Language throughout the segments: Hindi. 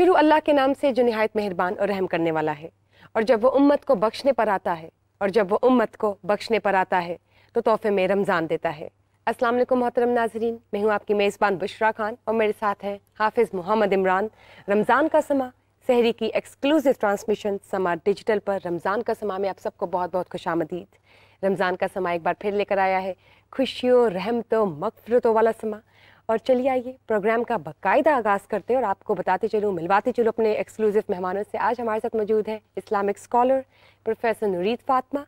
शुरू अल्लाह के नाम से जो नहायत मेहरबान और रहम करने वाला है और जब वो उम्मत को बख्शने पर आता है और जब वो उम्मत को बख्शने पर आता है तो तोहफे में रमज़ान देता है अस्सलाम वालेकुम मोहतरम नाजरीन मैं हूँ आपकी मेज़बान बुशरा खान और मेरे साथ हैं हाफिज़ मोहम्मद इमरान रमज़ान का समा सहरी की एक्सक्लूसिव ट्रांसमिशन समा डिजिटल पर रमज़ान का समा में आप सबको बहुत बहुत खुश आमदीद रमज़ान का समा एक बार फिर लेकर आया है खुशियों रहमतों मकफरतों वाला समा और चलिए आइए प्रोग्राम का बाकायदा आगाज़ करते और आपको बताते चलूँ मिलवाते चलूँ अपने एक्सक्लूसिव मेहमानों से आज हमारे साथ मौजूद हैं Islamic scholar professor Nureed Fatma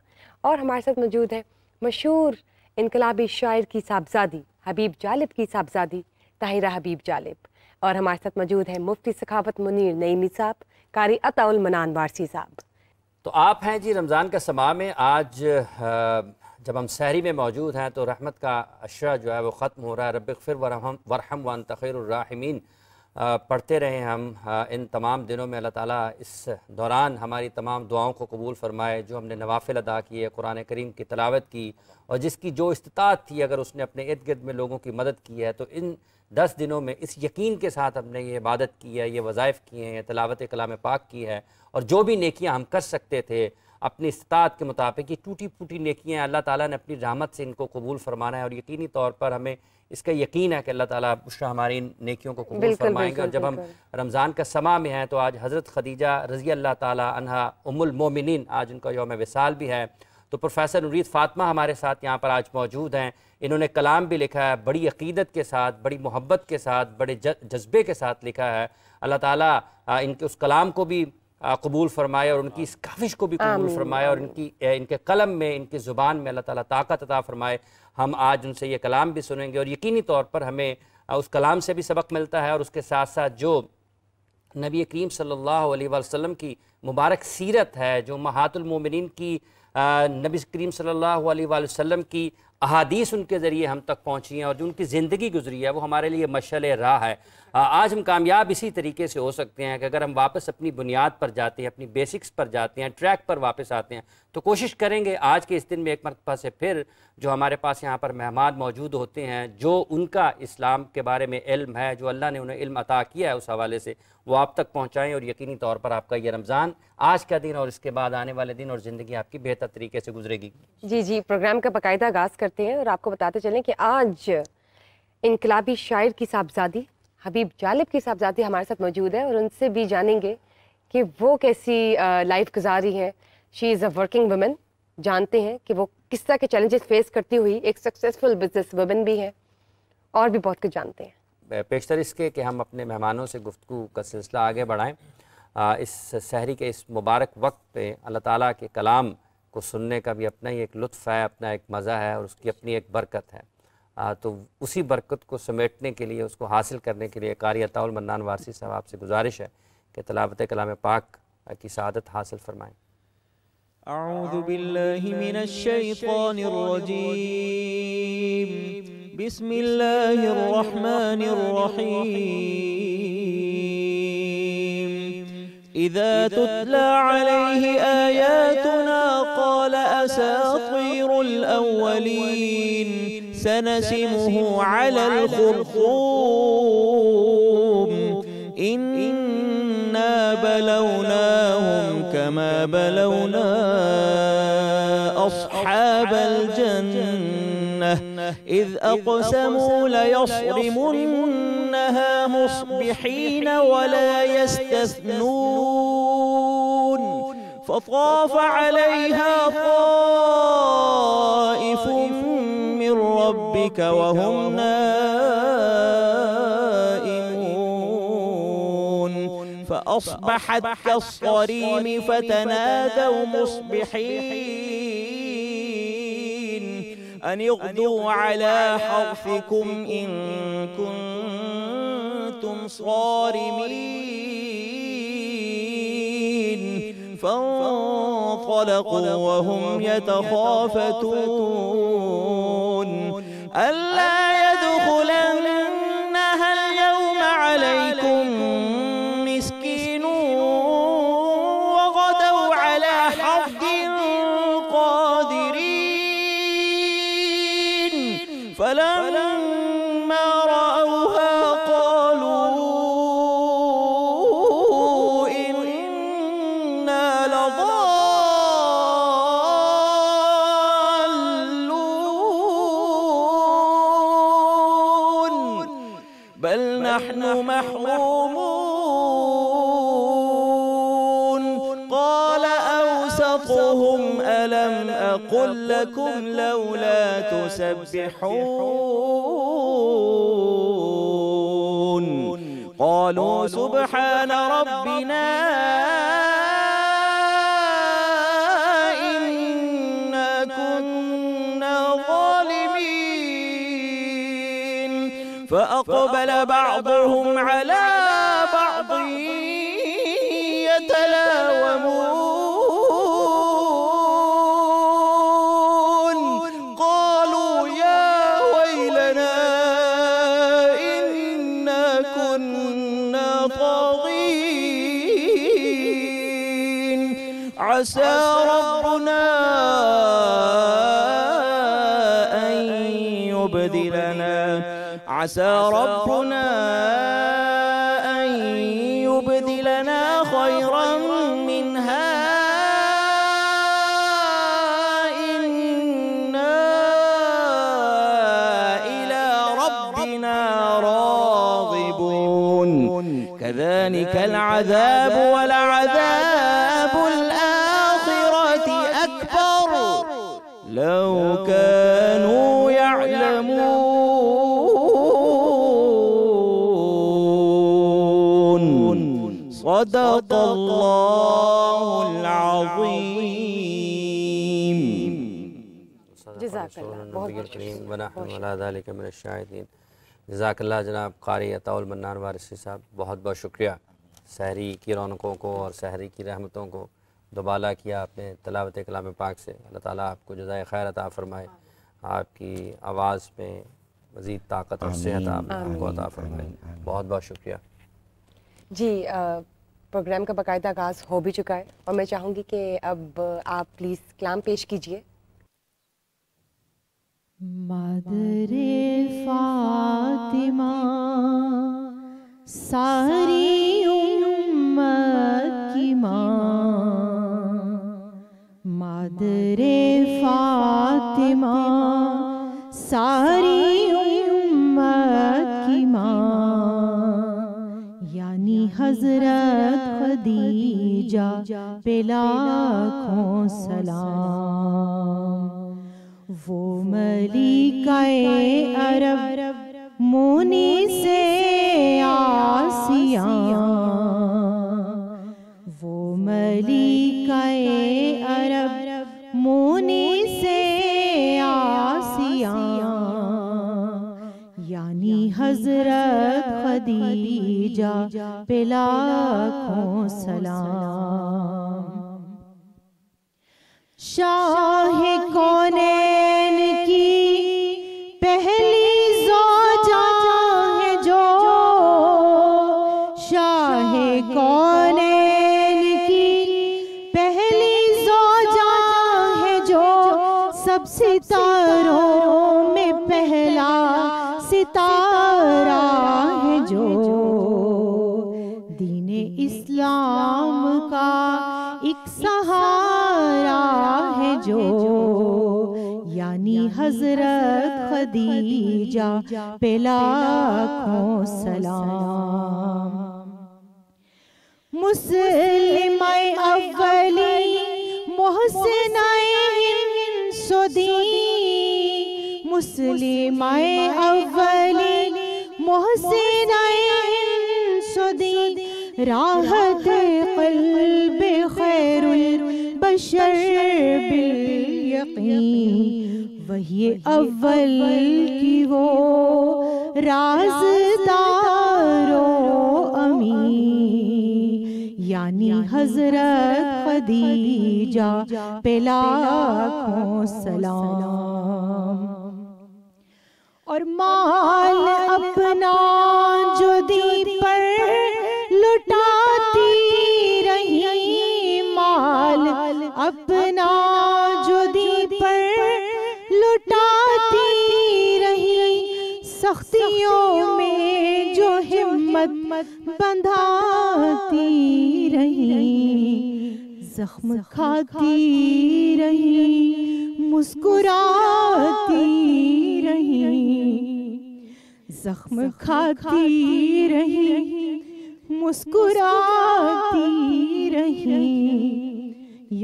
और हमारे साथ मौजूद हैं मशहूर इनकलाबी शायर की साहबजादी हबीब जालिब की साहबजादी ताहिरा हबीब जालिब और हमारे साथ मौजूद हैं मुफ्ती सखावत मुनीर नईमी साहब कारी अताउल मनान वारसी साहब तो आप हैं जी रमज़ान का समा में आज जब हम सहरी में मौजूद हैं तो रहमत का अशरा जो है वो ख़त्म हो रहा है रब फिर वरहम वरहम वन तखीरमीन पढ़ते रहे हम इन तमाम दिनों में अल्लाह ताला इस दौरान हमारी तमाम दुआओं को कबूल फ़रमाए जो हमने नवाफिल अदा किए कुरान करीम की तलावत की और जिसकी जो इस्तात थी अगर उसने अपने इर्द गिर्द में लोगों की मदद की है तो इन दस दिनों में इस यकीन के साथ हमने ये इबादत की है ये वज़ाइफ़ किए हैं तलावत कलाम पाक की है और जो भी नेकियाँ हम कर सकते थे अपनी इस्तात के मुताबिक ये टूटी फूटी नेकियाँ अल्लाह ताला ने अपनी रामत से इनको कबूल फरमाना है और यकीनी तौर पर हमें इसका यकीन है कि अल्लाह ताला बुशा हमारी इन नेकियों को कबूल फरमाएंगे और जब हम रमज़ान का समा में हैं तो आज हज़रत खदीजा रज़ी अल्लाह ताला अनहा आज उनका योम विसाल भी है तो प्रोफेसर नुरीद फ़ातमा हमारे साथ यहाँ पर आज मौजूद हैं इन्होंने कलाम भी लिखा है बड़ी अकीदत के साथ बड़ी मोहब्बत के साथ बड़े जज्बे के साथ लिखा है अल्लाह ताला इनके उस कलाम को भी कबूल फरमाए और उनकी इस काविश को भी कबूल फरमाए और इनकी इनके कलम में इनकी ज़ुबान में अल्लाह ताला ताकत अता फरमाए हम आज उनसे ये कलाम भी सुनेंगे और यकीनी तौर पर हमें उस कलाम से भी सबक मिलता है और उसके साथ साथ जो नबी करीम सल्लल्लाहु अलैहि वसल्लम की मुबारक सीरत है जो महातुलमोमिन की नबी करीम सल्लल्लाहु अलैहि वसल्लम की अहादीस उनके ज़रिए हम तक पहुँची हैं और जो उनकी ज़िंदगी गुजरी है वो हमारे लिए मशल राह है आज हम कामयाब इसी तरीके से हो सकते हैं कि अगर हम वापस अपनी बुनियाद पर जाते हैं अपनी बेसिक्स पर जाते हैं ट्रैक पर वापस आते हैं तो कोशिश करेंगे आज के इस दिन में एक मरतबा से फिर जो हमारे पास यहाँ पर मेहमान मौजूद होते हैं जो उनका इस्लाम के बारे में इल्म है जो अल्लाह ने उन्हें इल्म अता किया है उस हवाले से वो आप तक पहुँचाएँ और यकीनी तौर पर आपका ये रमज़ान आज का दिन और इसके बाद आने वाले दिन और ज़िंदगी आपकी बेहतर तरीके से गुजरेगी जी जी प्रोग्राम का बाकायदा आगाज़ करते हैं और आपको बताते चलें कि आज इनकलाबी शायर की साहबजादी हबीब जालिब की साहबजादी हमारे साथ मौजूद है और उनसे भी जानेंगे कि वो कैसी लाइफ गुजारी है she is a working women जानते हैं कि वो किस तरह के चैलेंजेस फेस करती हुई एक सक्सेसफुल बिजनेस वुमेन भी है और भी बहुत कुछ जानते हैं पेशतर इसके कि हम अपने मेहमानों से गुफ्तु का सिलसिला आगे बढ़ाएं इस शहरी के इस मुबारक वक्त पे अल्लाह ताला के कलाम को सुनने का भी अपना ही एक लुत्फ़ है अपना एक मज़ा है और उसकी अपनी एक बरकत है आ, तो उसी बरकत को समेटने के लिए उसको हासिल करने के लिए कारी मन्नान वारसी साहब आपसे गुजारिश है कि तलावत कलाम पाक की सदत हासिल फरमाएँ أعوذ بالله من الشيطان الرجيم بسم الله الرحمن الرحيم إذا تتلى عليه آياتنا قال أساطير الأولين سنسمه على الخرطوم إنا بلوناهم كما بلونا أصحاب الجنة إذ أقسموا ليصرمنها مصبحين ولا يستثنون فطاف عليها طائف من ربك وهم نائمون فأصبحت كالصريم فتنادوا مصبحين أن اغدوا على حرفكم إن كنتم صارمين فانطلقوا وهم يتخافتون ألا رزقهم ألم أقل لكم لولا تسبحون قالوا سبحان ربنا إنا كنا ظالمين فأقبل بعضهم على عسى ربنا أن يبدلنا خيرا منها إنا إلى ربنا راغبون كذلك العذاب करीम वनाशाहिदीन जजाकल्ला जनाब कारी अताउलमन्नान वारसी साहब बहुत बहुत शुक्रिया शहरी की रौनकों को और शहरी की रहमतों को दोबाला किया आपने तलावत कलाम पाक से अल्लाह ताला आपको जजाय खैर अता फरमाए आपकी आवाज़ में मज़ीद ताकत और सेहत आपको अता फरमाए बहुत बहुत शुक्रिया जी प्रोग्राम का बाकायदा आगाज़ हो भी चुका है और मैं चाहूँगी कि अब आप प्लीज़ कलाम पेश कीजिए मदरे फातिमा सारी उम्मत की माँ मदरे फातिमा सारी उम्मत की माँ यानी हजरत खदीजा पे लाखों सलाम वो मलिकाए अरब मोनी से आसिया वो मलिकाए अरब मोनी से आसिया यानी हजरत खदीजा पिला सलाम शाह है حضرت خدیجہ پہ لاکھوں سلام مسلم اولی محسن سدی مسلم اولی محسن سدی راحت قلب خیر البشر باليقين वही अव्वल की वो राजदारो अमी यानी हजरत खदीजा पेलाखों सलाम और माल अपना जो दीप सख्तियों में जो हिम्मत बंधाती रही जख्म खाती रही मुस्कुराती रही जख्म खाती रही मुस्कुराती रही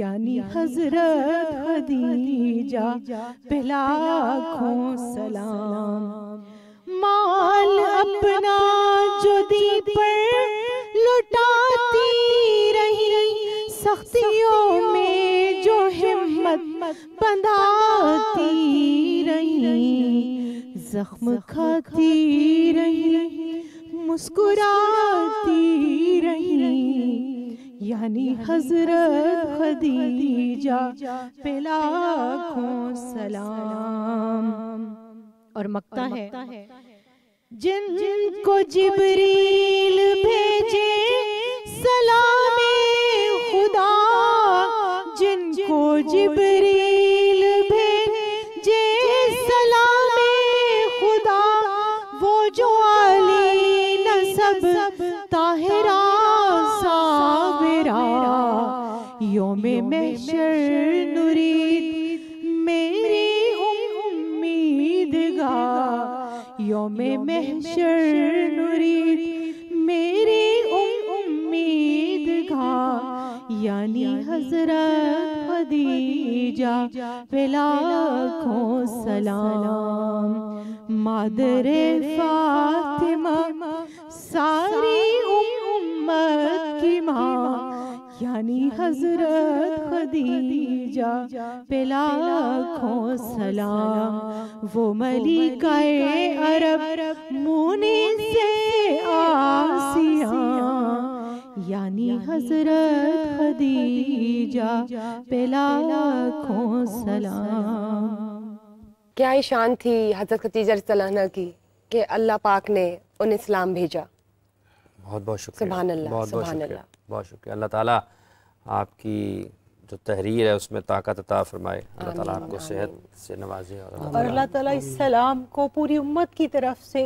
यानी हजरत खदीजा पहला खो सलाम माल अपना जो दी पर लुटाती रही सख्तियों में जो हिम्मत बंधाती रही जख्म खाती रही मुस्कुराती रही यानी हजरत खदीजा पिला को सलाम और मकता है जिनको जिबरी लाखों सलाम मादरे फातिमा सारी उम्मत की माँ यानी हजरत खदीजा पे लाखों सलाम वो मलिकाए अरब मोन यानी हजरत खदीजा पहला लाखों सलाम क्या ही शान थी हजरत खदीजा सलाना की कि अल्लाह पाक ने उन्हें इस्लाम भेजा बहुत बहुत शुक्रिया सुबहान अल्लाह बहुत बहुत शुक्रिया बहुत शुक्रिया अल्लाह ताला आपकी जो तहरीर है उसमें ताकत अता फरमाए अल्लाह ताला आपको सेहत से नवाजे और अल्लाह ताला इस सलाम को पूरी उम्मत की तरफ से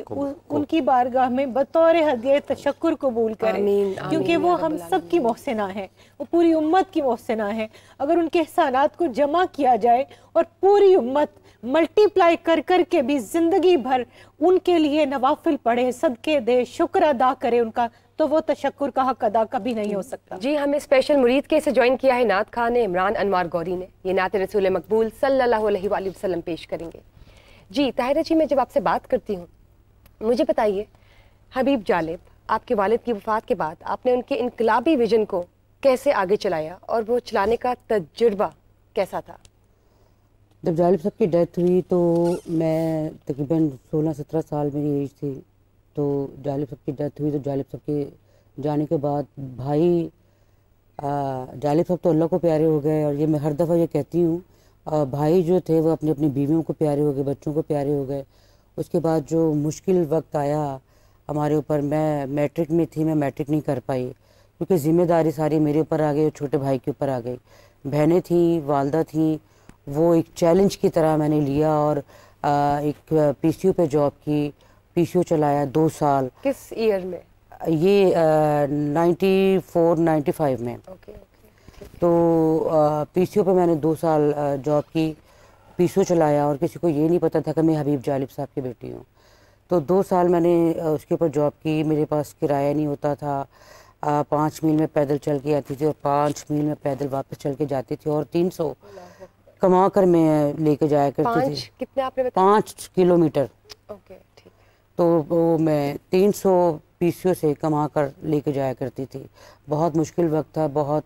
उनकी बारगाह में बतौर हदिय तशक्र कबूल करें क्योंकि वो हम सब की मोहसिना है वो पूरी उम्मत की मोहसिना है अगर उनके एहसानात को जमा किया जाए और पूरी उम्मत मल्टीप्लाई कर कर के भी ज़िंदगी भर उनके लिए नवाफिल पढ़े सदके दे शुक्र अदा करे उनका तो वो तशक्कुर का हक अदा कभी नहीं हो सकता जी हमें स्पेशल मुरीद के से ज्वाइन किया है नात खान ने इमरान अनवार गौरी ने ये नात रसूल मकबूल सल्लल्लाहु वसलम पेश करेंगे जी ताहिरा जी मैं जब आपसे बात करती हूँ मुझे बताइए हबीब जालिब आपके वालिद की वफात के बाद आपने उनके इनकलाबी विजन को कैसे आगे चलाया और वो चलाने का तजुर्बा कैसा था जब जालिब साहब की डेथ हुई तो मैं तकरीबन सोलह सत्रह साल मेरी एज थी तो जालिब साहब की डेथ हुई तो जालिब साहब के जाने के बाद भाई जालिब साहब तो अल्लाह को प्यारे हो गए और ये मैं हर दफ़ा ये कहती हूँ भाई जो थे वो अपनी अपनी बीवियों को प्यारे हो गए बच्चों को प्यारे हो गए उसके बाद जो मुश्किल वक्त आया हमारे ऊपर मैं मैट्रिक में थी मैं मैट्रिक नहीं कर पाई क्योंकि ज़िम्मेदारी सारी मेरे ऊपर आ गई और छोटे भाई के ऊपर आ गई बहनें थीं वालदा थीं वो एक चैलेंज की तरह मैंने लिया और एक पीसीयू पे जॉब की पीसीओ चलाया दो साल किस ईयर में ये नाइन्टी फोर नाइन्टी फाइव में ओके, ओके, तो पीसीओ पे मैंने दो साल जॉब की पीसीओ चलाया और किसी को ये नहीं पता था कि मैं हबीब जालिब साहब की बेटी हूँ तो दो साल मैंने उसके ऊपर जॉब की मेरे पास किराया नहीं होता था पाँच मील में पैदल चल के आती थी और पाँच मील में पैदल वापस चल के जाती थी और तीन सौ कमा कर मैं लेके जाया करती थी कितने आपने पाँच किलोमीटर ओके तो वो मैं 300 पीसीओ से कमा कर ले कर जाया करती थी बहुत मुश्किल वक्त था बहुत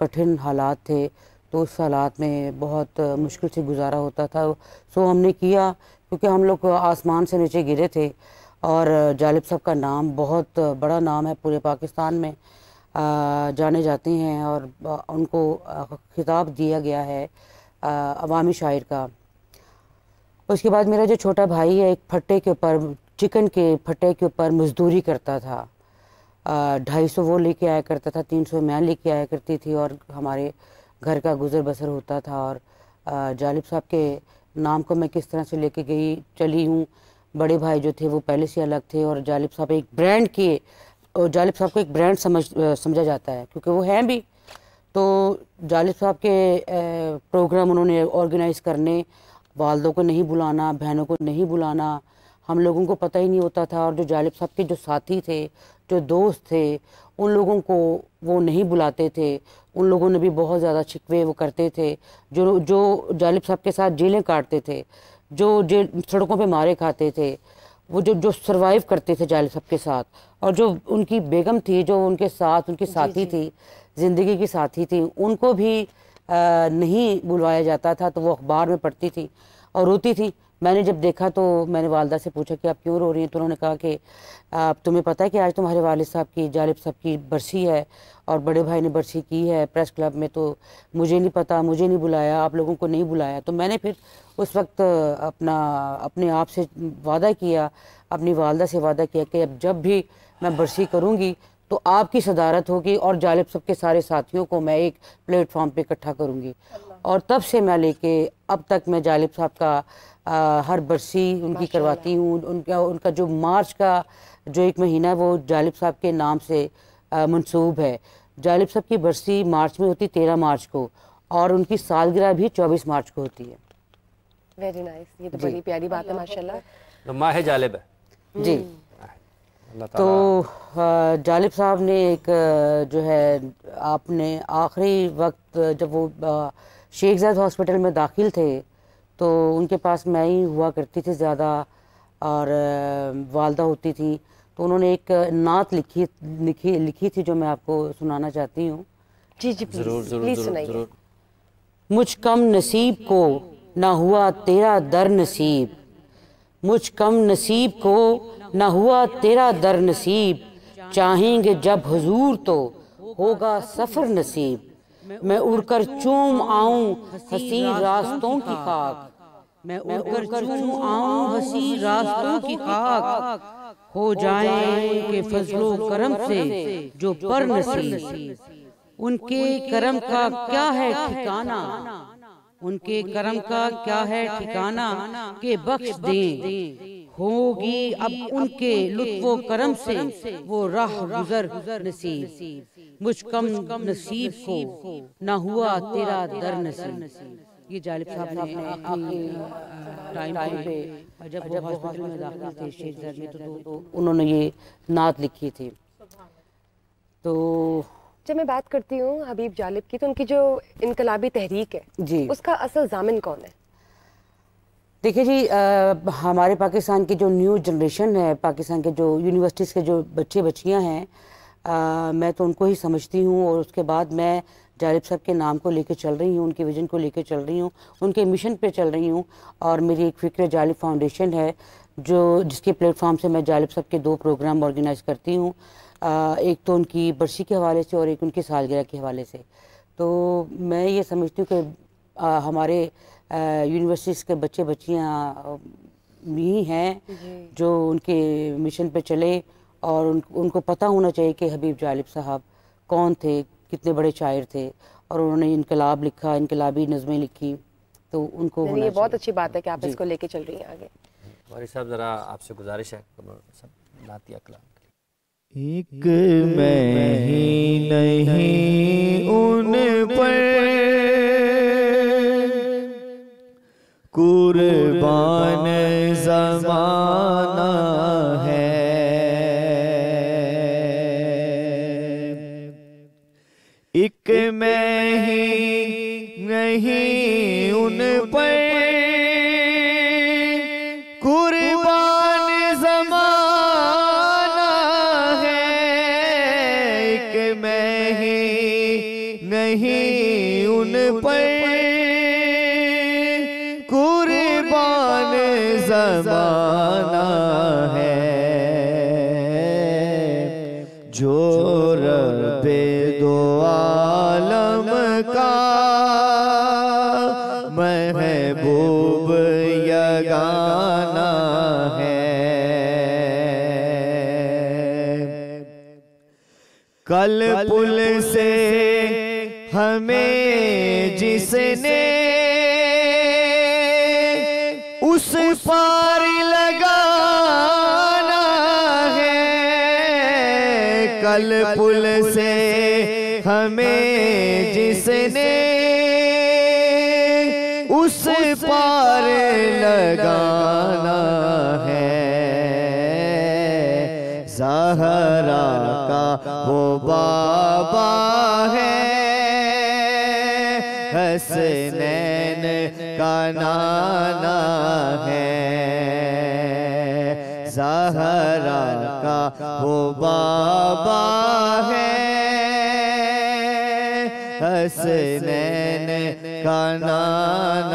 कठिन हालात थे तो उस हालात में बहुत मुश्किल से गुजारा होता था सो हमने किया क्योंकि हम लोग आसमान से नीचे गिरे थे और जालिब साहब का नाम बहुत बड़ा नाम है पूरे पाकिस्तान में जाने जाते हैं और उनको खिताब दिया गया है अवामी शायर का उसके बाद मेरा जो छोटा भाई है एक फट्टे के ऊपर चिकन के फट्टे के ऊपर मजदूरी करता था ढाई सौ वो लेके आया करता था तीन सौ मैं लेके आया करती थी और हमारे घर का गुजर बसर होता था और जालिब साहब के नाम को मैं किस तरह से लेके गई चली हूँ बड़े भाई जो थे वो पहले से अलग थे और जालिब साहब एक ब्रांड के और जालिब साहब को एक ब्रांड समझ समझा जाता है क्योंकि वो हैं भी तो जालिब साहब के प्रोग्राम उन्होंने ऑर्गेनाइज़ करने वालदों को नहीं बुलाना बहनों को नहीं बुलाना हम लोगों को पता ही नहीं होता था और जो जालिब साहब के जो साथी थे जो दोस्त थे उन लोगों को वो नहीं बुलाते थे उन लोगों ने भी बहुत ज़्यादा शिकवे वो करते थे जो जो जालिब साहब के साथ जेलें काटते थे जो जेल सड़कों पे मारे खाते थे वो जो जो सरवाइव करते थे जालिब साहब के साथ और जो उनकी बेगम थी जो उनके साथ उनकी साथी थी ज़िंदगी की साथी थी उनको भी नहीं बुलवाया जाता था तो वो अखबार में पढ़ती थी और रोती थी मैंने जब देखा तो मैंने वालदा से पूछा कि आप क्यों रो रही हैं तो उन्होंने कहा कि आप तुम्हें पता है कि आज तुम्हारे वाल साहब की जालिब साहब की बरसी है और बड़े भाई ने बरसी की है प्रेस क्लब में तो मुझे नहीं पता मुझे नहीं बुलाया आप लोगों को नहीं बुलाया तो मैंने फिर उस वक्त अपना अपने आप से वादा किया अपनी वालदा से वादा किया कि अब जब भी मैं बरसी करूँगी तो आपकी सदारत होगी और जालिब सब के सारे साथियों को मैं एक प्लेटफॉर्म पे इकट्ठा करूँगी और तब से मैं लेके अब तक मैं जालिब साहब का आ, हर बरसी उनकी करवाती हूँ उनका उनका जो मार्च का जो एक महीना है वो जालिब साहब के नाम से मनसूब है जालिब साहब की बरसी मार्च में होती तेरह मार्च को और उनकी सालगिरह भी चौबीस मार्च को होती है वेरी नाइस nice. ये तो बड़ी प्यारी बात है माशाल्लाह तो माह जालिब है जी हम्म। तो जालिब साहब ने एक जो है आपने आखिरी वक्त जब वो शेख जैद हॉस्पिटल में दाखिल थे तो उनके पास मैं ही हुआ करती थी ज़्यादा और वालदा होती थी तो उन्होंने एक नात लिखी लिखी लिखी थी जो मैं आपको सुनाना चाहती हूँ जी जी प्लीज सुनाइए मुझ कम नसीब को ना हुआ तेरा दर नसीब मुझ कम नसीब को न हुआ तेरा दर नसीब चाहेंगे जब हजूर तो होगा सफ़र नसीब मैं उड़कर चूम आऊं हसी रास्तों की खाक मैं उड़कर चूम आऊं हसी रास्तों की खाक हो जाए के फजलो करम से जो पर नसीब उनके करम का क्या है ठिकाना उनके करम का क्या है ठिकाना के बख्श दें होगी अब उनके लुत्फो करम से वो राह गुजर नसीब मुझ कम नसीब को ना हुआ तेरा दर नसीब ये जालिब साहब ने अपने टाइम पे जब जब हॉस्पिटल में दाखिल थे दर में तो, तो उन्होंने ये नात लिखी थी तो जब मैं बात करती हूँ हबीब जालिब की तो उनकी जो इनकलाबी तहरीक है जी उसका असल जामिन कौन है देखिए जी आ, हमारे पाकिस्तान की जो न्यू जनरेशन है पाकिस्तान के जो यूनिवर्सिटीज़ के जो बच्चे बच्चियाँ हैं मैं तो उनको ही समझती हूँ और उसके बाद मैं जालिब साहब के नाम को लेकर चल रही हूँ उनके विजन को लेकर चल रही हूँ उनके मिशन पे चल रही हूँ और मेरी एक फ़िक्र जालिब फाउंडेशन है जो जिसके प्लेटफॉर्म से मैं जालिब साहब के दो प्रोग्राम ऑर्गेनाइज करती हूँ एक तो उनकी बरसी के हवाले से और एक उनकी सालगिरह के हवाले से तो मैं ये समझती हूँ कि हमारे यूनिवर्सिटीज़ के बच्चे बच्चियाँ भी हैं जो उनके मिशन पे चले और उन, उनको पता होना चाहिए कि हबीब जालिब साहब कौन थे कितने बड़े शायर थे और उन्होंने इनकलाब लिखा इनकलाबी नज़में लिखी तो उनको ये बहुत अच्छी बात है कि आप इसको लेके चल रही हैं आगे साहब ज़रा आपसे गुजारिश है एक मैं ही नहीं उन पर कुर्बान जमाना है एक मैं ही नहीं कल पुल से हमें जिसने उस पार लगाना है कल पुल से हमें जिसने उस पार लगा जहरा का वो बाबा है हसनैन का नाना है जहरा का वो बाबा है हसनैन का नाना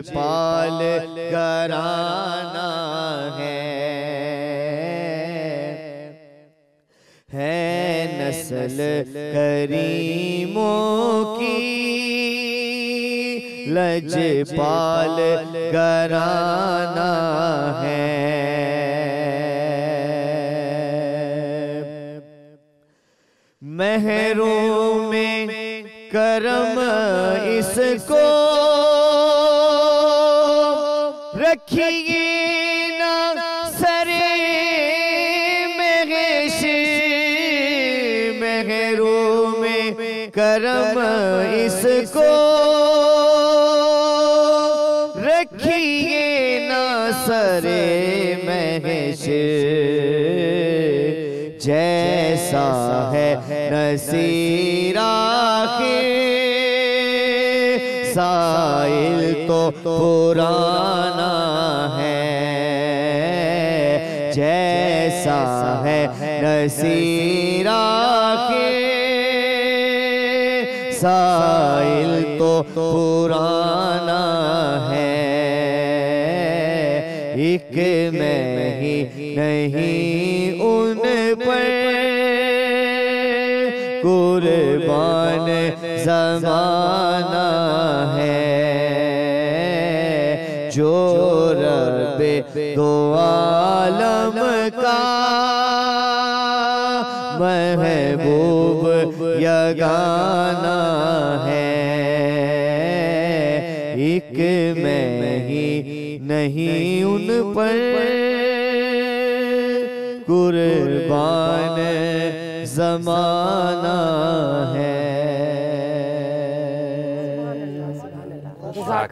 पाल कराना है है नस्ल करीमों की लज पाल कराना है महरों में करम इसको नसीरा के साइल तो पुराना है जैसा है नसीरा के साइल तो पुराना है एक में ही नहीं कौन जमाना है जो रब दो आलम का महबूब यगाना है एक मैं ही नहीं उन पर कुर्बान जमाना है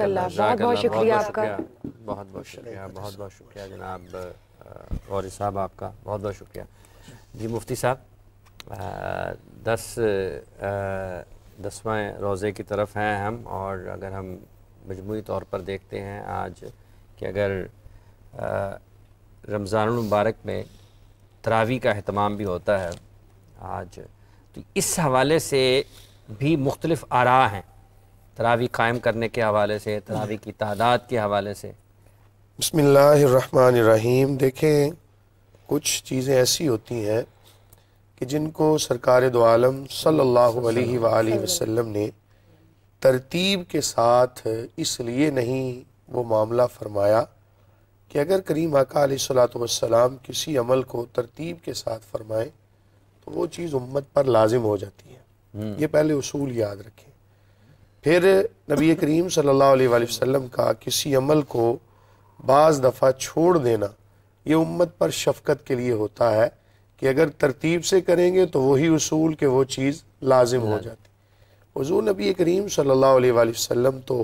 बहुत बहुत शुक्रिया बहुत बहुत शुक्रिया बहुत बहुत शुक्रिया जनाब साहब आपका बहुत बहुत शुक्रिया जी मुफ्ती साहब दस दसवें रोज़े की तरफ हैं हम और अगर हम मजमू तौर पर देखते हैं आज कि अगर रमज़ान मुबारक में तरावी का अहतमाम भी होता है आज तो इस हवाले से भी मुख्तलिफ आरा हैं तरावी कायम करने के हवाले से तरावी की तादाद के हवाले से बसमीम देखें कुछ चीज़ें ऐसी होती हैं कि जिनको सरकार दो आलम ने तरतीब के साथ इसलिए नहीं वो मामला फरमाया कि अगर करीम आका किसी अमल को तरतीब के साथ फरमाएं तो वो चीज़ उम्मत पर लाजिम हो जाती है हम्म। ये पहले उसूल याद रखें फिर नबी करीम सल्लल्लाहु अलैहि वसल्लम का किसी अमल को बाज़ दफ़ा छोड़ देना ये उम्मत पर शफकत के लिए होता है कि अगर तरतीब से करेंगे तो वही उसूल के वो चीज़ लाजिम हो हाँ। जाती हज़ू नबी करीम सल्लल्लाहु अलैहि वसल्लम तो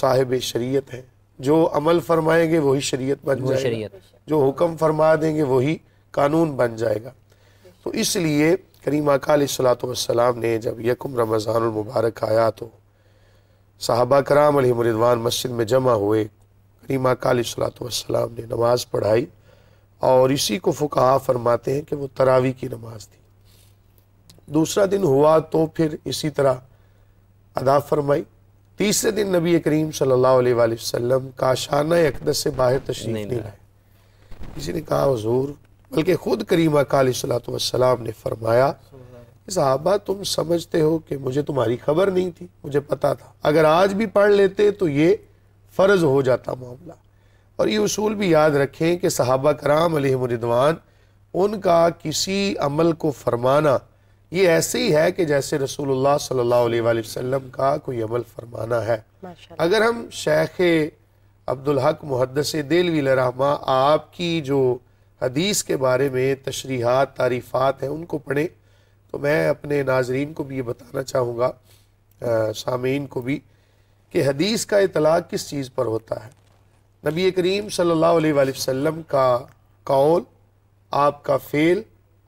साहिब शरीयत हैं जो अमल फरमाएंगे वही शरीयत बन जाएगी जो हुक्म फरमा देंगे वही कानून बन जाएगा तो इसलिए करीमा काल सलात वसलाम ने जब यकुम रमज़ानमबारक आया तो साहबा कराम रिदवान मस्जिद में जमा हुए करीमा काली सलातम ने नमाज़ पढ़ाई और इसी को फुका फरमाते हैं कि वो तरावी की नमाज थी दूसरा दिन हुआ तो फिर इसी तरह अदा फरमाई तीसरे दिन नबी करीम सल्लल्लाहो अलैहि का शाना अकदस से बाहर तशरीफ नहीं, नहीं लाए किसी ने कहा हजूर बल्कि ख़ुद करीमा काली सलातम ने फरमाया साहबा तुम समझते हो कि मुझे तुम्हारी खबर नहीं थी मुझे पता था अगर आज भी पढ़ लेते तो ये फ़र्ज़ हो जाता मामला और ये उसूल भी याद रखें कि सहाबा कराम अलहमरिदवान उनका किसी अमल को फरमाना ये ऐसे ही है कि जैसे रसूलुल्लाह सल्लल्लाहु अलैहि वसल्लम का कोई अमल फरमाना है अगर हम शेख अब्दुल हक मुहदस दिलवी रहमा आपकी जो हदीस के बारे में तशरीहत तारीफ़ात हैं उनको पढ़ें तो मैं अपने नाजरीन को भी ये बताना चाहूँगा सामीन को भी कि हदीस का इतलाक़ किस चीज़ पर होता है नबी करीम सल्लल्लाहु अलैहि वसल्लम का कौल आपका फ़ेल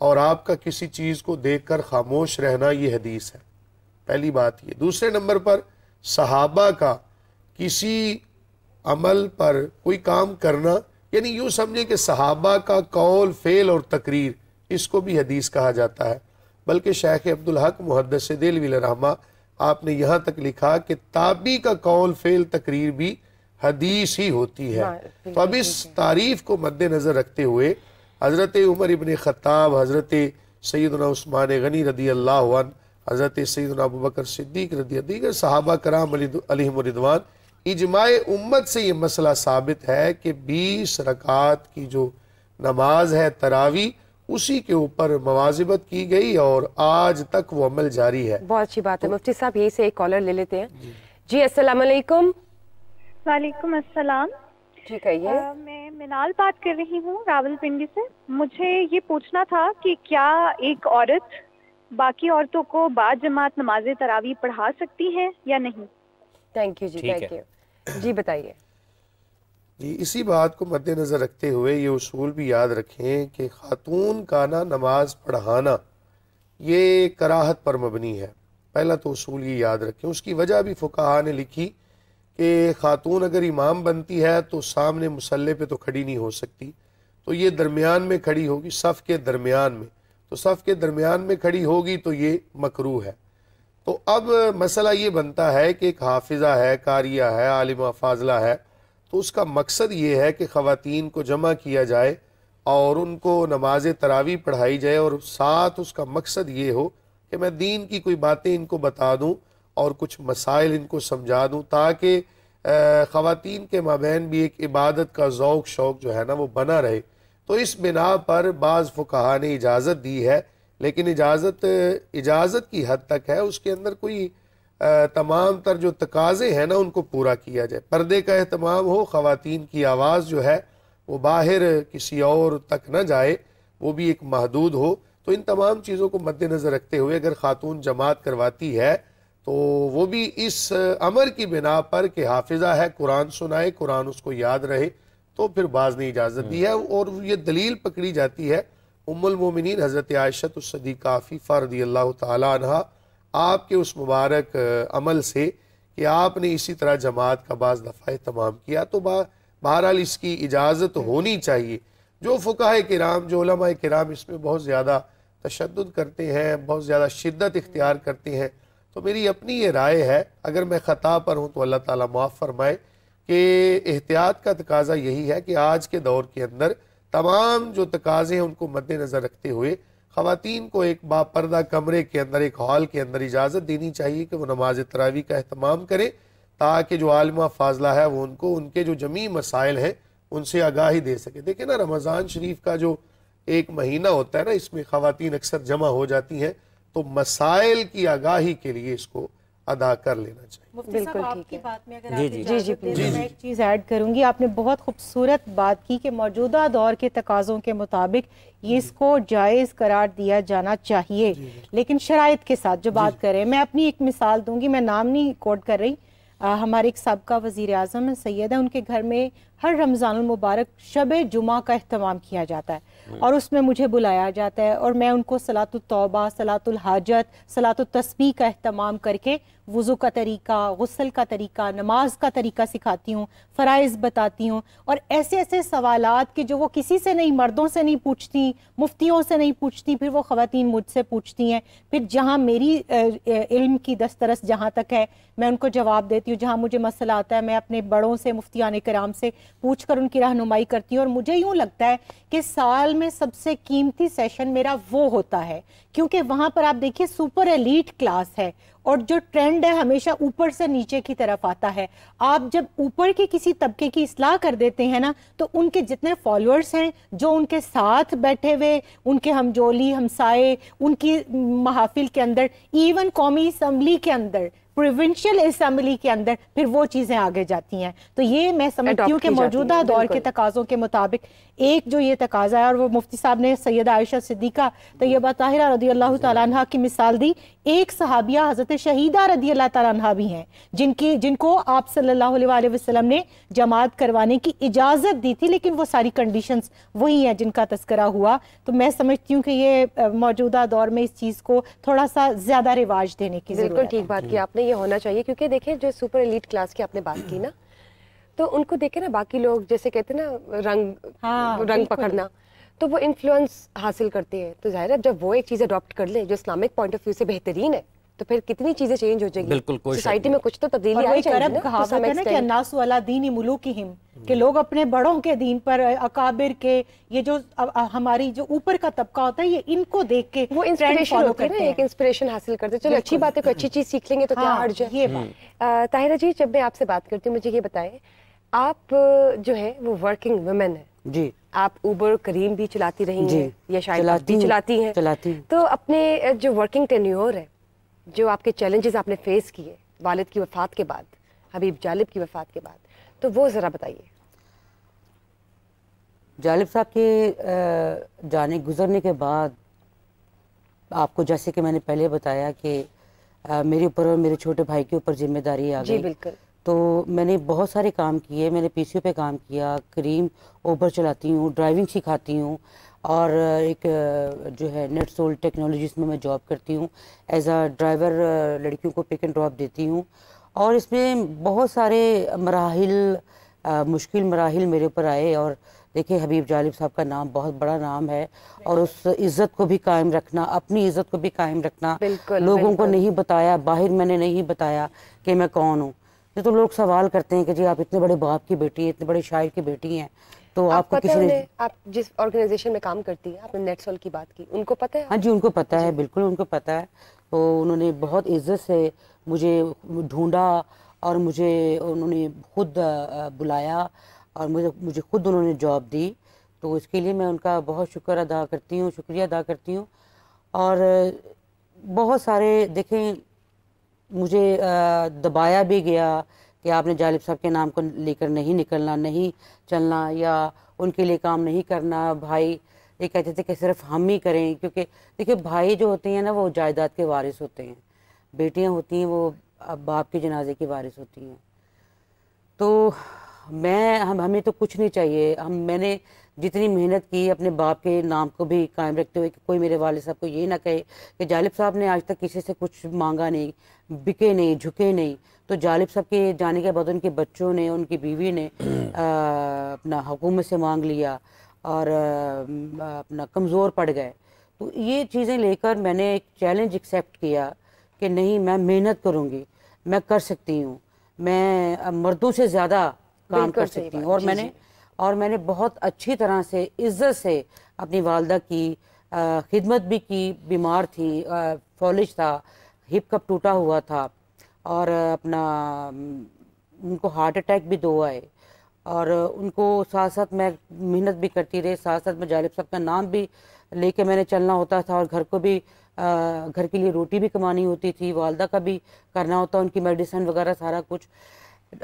और आपका किसी चीज़ को देखकर खामोश रहना ये हदीस है पहली बात ये दूसरे नंबर पर सहाबा का किसी अमल पर कोई काम करना यानी यूँ समझें कि सहाबा का कौल फ़ेल और तकरीर इसको भी हदीस कहा जाता है बल्कि शेख अब्दुल हक मुहदस दिलविल रहमा आपने यहाँ तक लिखा कि ताबी का कौल फेल तकरीर भी हदीस ही होती है तो अब इस तारीफ को मद्देनज़र रखते हुए हज़रत उमर इबन खताब हज़रत सैदना उस्मान गनी रदी अल्लाह हज़रत सैदना अबू सिद्दीक रदी दीगर साहबा करामिदवान इजमाय उम्मत से ये मसला साबित है कि बीस रकात की जो नमाज है तरावी उसी के ऊपर मवाजिबत की गई और आज तक वो अमल जारी है बहुत अच्छी बात तो, है मुफ्ती साहब यही से एक कॉलर ले लेते हैं जी, जी वालेकुम वालेकुम अस्सलाम है ये मैं मिनाल बात कर रही हूँ रावलपिंडी से मुझे ये पूछना था कि क्या एक औरत बाकी औरतों को बाद जमात नमाज तरावी पढ़ा सकती है या नहीं थैंक यू जी थैंक यू जी बताइए जी इसी बात को मद्देनज़र रखते हुए ये असूल भी याद रखें कि ख़ातून का ना नमाज पढ़ाना ये कराहत पर मबनी है पहला तो असूल ये याद रखें उसकी वजह भी फ़ुकाहा ने लिखी कि ख़ातून अगर इमाम बनती है तो सामने मसल्ले पे तो खड़ी नहीं हो सकती तो ये दरमियान में खड़ी होगी सफ़ के दरमियान में तो सफ़ के दरमियान में खड़ी होगी तो ये मकरू है तो अब मसला ये बनता है कि एक हाफिज़ा है कारिया है आलिमा फाजला है तो उसका मकसद ये है कि ख़वान को जमा किया जाए और उनको नमाज तरावी पढ़ाई जाए और साथ उसका मकसद ये हो कि मैं दीन की कोई बातें इनको बता दूँ और कुछ मसाइल इनको समझा दूँ ताकि ख़वान के माबेन भी एक इबादत का ओक़ शौक़ जो है ना वो बना रहे तो इस बिना पर बाज़ फुकाहा ने इजाज़त दी है लेकिन इजाज़त इजाज़त की हद तक है उसके अंदर कोई तमाम तर जो तकाजे हैं ना उनको पूरा किया जाए पर्दे का अहतमाम हो खातन की आवाज़ जो है वो बाहर किसी और तक ना जाए वो भी एक महदूद हो तो इन तमाम चीज़ों को मद्दनज़र रखते हुए अगर ख़ातून जमात करवाती है तो वो भी इस अमर की बिना पर कि हाफिज़ा है कुरान सुनाए कुरान उसको याद रहे तो फिर बाज ने इजाज़त दी है और ये दलील पकड़ी जाती है उमुलमिन हज़रत आयशत सदी काफ़ी फ़ारदी अल्लाह तहा आपके उस मुबारक अमल से कि आपने इसी तरह जमात का बाज़ दफ़ा तमाम किया तो बहरहाल इसकी इजाज़त होनी चाहिए जो फ़ुका कराम जो कराम इसमें बहुत ज़्यादा तशद करते हैं बहुत ज़्यादा शिद्दत इख्तियार करते हैं तो मेरी अपनी ये राय है अगर मैं ख़ता पर हूँ तो अल्लाह ताली माफ़ फरमाए कि एहतियात का तकाजा यही है कि आज के दौर के अंदर तमाम जो तकाजे हैं उनको मद्दनज़र रखते हुए ख़ातिन को एक बापर्दा कमरे के अंदर एक हॉल के अंदर इजाज़त देनी चाहिए कि वह नमाज तरावी का अहतमाम करें ताकि जो आलमा फाजला है वो उनको उनके जो जमी मसाइल हैं उनसे आगाही दे सके देखिए ना रमज़ान शरीफ का जो एक महीना होता है ना इसमें खातन अक्सर जमा हो जाती हैं तो मसाइल की आगाही के लिए इसको अदा कर लेना चाहिए बिल्कुल जी जी जी तो जी मैं एक चीज़ ऐड करूंगी आपने बहुत खूबसूरत बात की कि मौजूदा दौर के तकाजों के मुताबिक इसको जायज़ करार दिया जाना चाहिए लेकिन शराय के साथ जो बात करें मैं अपनी एक मिसाल दूंगी मैं नाम नहीं कोट कर रही हमारे एक सबका वजीर अजम सैद है उनके घर में हर रमज़ान मुबारक शब जुमा का अहतमाम किया जाता है और उसमें मुझे बुलाया जाता है और मैं उनको सलातुलतबा सलातुलहाजत सलातुलतस्बी का अहतमाम करके वज़ू का तरीका गसल का तरीका नमाज का तरीका सिखाती हूँ फ़रज़ बताती हूँ और ऐसे ऐसे सवाल के जो वो किसी से नहीं मर्दों से नहीं पूछती मुफ्तियों से नहीं पूछती फिर वो ख़वान मुझसे पूछती हैं फिर जहाँ मेरी इल्म की दस्तरस जहाँ तक है मैं उनको जवाब देती हूँ जहाँ मुझे मसला आता है मैं अपने बड़ों से मुफ्तियान कराम से पूछ कर उनकी रहनुमाई करती हूँ और मुझे यूं लगता है कि साल में सबसे कीमती सेशन मेरा वो होता है क्योंकि वहाँ पर आप देखिए सुपर एलिट क्लास है और जो ट्रेंड है हमेशा ऊपर से नीचे की तरफ आता है आप जब ऊपर के किसी तबके की असलाह कर देते हैं ना तो उनके जितने फॉलोअर्स हैं जो उनके साथ बैठे हुए उनके हमजोली हमसाए उनकी महाफिल के अंदर इवन कौमी असम्बली के अंदर प्रोविंशियल असम्बली के अंदर फिर वो चीज़ें आगे जाती हैं तो ये मैं समझती हूँ कि मौजूदा दौर के तकाज़ों के मुताबिक एक जो ये तकाजा है और वो मुफ्ती साहब ने सैयद आयशा सिद्दीका तैयबा तो ताहिर रदी अल्लाह तह की मिसाल दी एक सहाबिया हज़रत शहीदा रदी अल्लाह तह भी हैं जिनकी जिनको आप सल्ला वसलम ने जमात करवाने की इजाज़त दी थी लेकिन वो सारी कंडीशन वही हैं जिनका तस्करा हुआ तो मैं समझती हूँ कि ये मौजूदा दौर में इस चीज़ को थोड़ा सा ज़्यादा रिवाज देने की बिल्कुल ठीक बात की आपने में ये होना चाहिए क्योंकि देखें जो सुपर एलिट क्लास की आपने बात की ना तो उनको देखे ना बाकी लोग जैसे कहते ना रंग हाँ, रंग पकड़ना तो वो इन्फ्लुएंस हासिल करती है तो जाहिर है जब वो एक चीज़ अडॉप्ट कर ले जो इस्लामिक पॉइंट ऑफ व्यू से बेहतरीन है तो फिर कितनी चीजें चेंज हो जाएगी बिल्कुल सोसाइटी में कुछ तो तब्दीली आई चाहिए कि दीन ही हम्म। कि लोग अपने बड़ों के दीन पर अकाबिर के ये जो हमारी जो ऊपर का तबका होता है ये इनको देख के वो इंस्पिरेशन होते हैं एक इंस्पिरेशन हासिल करते चलो अच्छी बात है कोई अच्छी चीज सीख लेंगे तो क्या हट हाँ, जाए ये बात ताहिरा जी जब मैं आपसे बात करती हूँ मुझे ये बताएं आप जो है वो वर्किंग वुमेन है जी आप उबर करीम भी चलाती रही हैं या शायद चलाती भी चलाती हैं चलाती तो अपने जो वर्किंग टेन्योर है जो आपके चैलेंजेस आपने फेस किए वालिद की वफ़ात के बाद हबीब जालिब की वफ़ात के बाद तो वो ज़रा बताइए जालिब साहब के जाने गुजरने के बाद आपको जैसे कि मैंने पहले बताया कि मेरे ऊपर और मेरे छोटे भाई के ऊपर जिम्मेदारी आ गई तो मैंने बहुत सारे काम किए मैंने पीसीओ पे काम किया करीम ओबर चलाती हूँ ड्राइविंग सिखाती हूँ और एक जो है नेट सोल टेक्नोलॉजीज़ में मैं जॉब करती हूँ एज आ ड्राइवर लड़कियों को पिक एंड ड्रॉप देती हूँ और इसमें बहुत सारे मराहल मुश्किल मराहल मेरे ऊपर आए और देखिए हबीब जालिब साहब का नाम बहुत बड़ा नाम है और उस इज़्ज़त को भी कायम रखना अपनी इज़्ज़त को भी कायम रखना बिल्कुल, लोगों बिल्कुल। को नहीं बताया बाहर मैंने नहीं बताया कि मैं कौन हूँ ये तो लोग सवाल करते हैं कि जी आप इतने बड़े बाप की बेटी हैं इतने बड़े शायर की बेटी हैं तो आपको किसी ने आप जिस ऑर्गेनाइजेशन में काम करती है आपने नेटसॉल की बात की उनको पता है हाँ जी उनको पता है बिल्कुल उनको पता है तो उन्होंने बहुत इज्जत से मुझे ढूंढा और मुझे उन्होंने खुद बुलाया और मुझे मुझे खुद उन्होंने जॉब दी तो इसके लिए मैं उनका बहुत शुक्र अदा करती हूँ शुक्रिया अदा करती हूँ और बहुत सारे देखें मुझे दबाया भी गया कि आपने जालिब साहब के नाम को लेकर नहीं निकलना नहीं चलना या उनके लिए काम नहीं करना भाई ये कहते थे कि सिर्फ हम ही करें क्योंकि देखिए भाई जो होते हैं ना वो जायदाद के वारिस होते हैं बेटियां होती हैं वो बाप के जनाजे की वारिस होती हैं तो मैं हम हमें तो कुछ नहीं चाहिए हम मैंने जितनी मेहनत की अपने बाप के नाम को भी कायम रखते हुए कि कोई मेरे वाले साहब को ये ना कहे कि जालिब साहब ने आज तक किसी से कुछ मांगा नहीं बिके नहीं झुके नहीं तो जालिब साहब के जाने के बाद उनके बच्चों ने उनकी बीवी ने अपना हुकूमत से मांग लिया और अपना कमज़ोर पड़ गए तो ये चीज़ें लेकर मैंने एक चैलेंज एक्सेप्ट किया कि नहीं मैं मेहनत करूँगी मैं कर सकती हूँ मैं मर्दों से ज़्यादा काम कर सकती हूँ और मैंने और मैंने बहुत अच्छी तरह से इज्जत से अपनी वालदा की खिदमत भी की बीमार थी फॉलिश था हिप कप टूटा हुआ था और अपना उनको हार्ट अटैक भी दो आए और उनको साथ साथ मैं मेहनत भी करती रही साथ साथ मैं जालिब साहब का नाम भी लेके मैंने चलना होता था और घर को भी घर के लिए रोटी भी कमानी होती थी वालदा का भी करना होता उनकी मेडिसन वगैरह सारा कुछ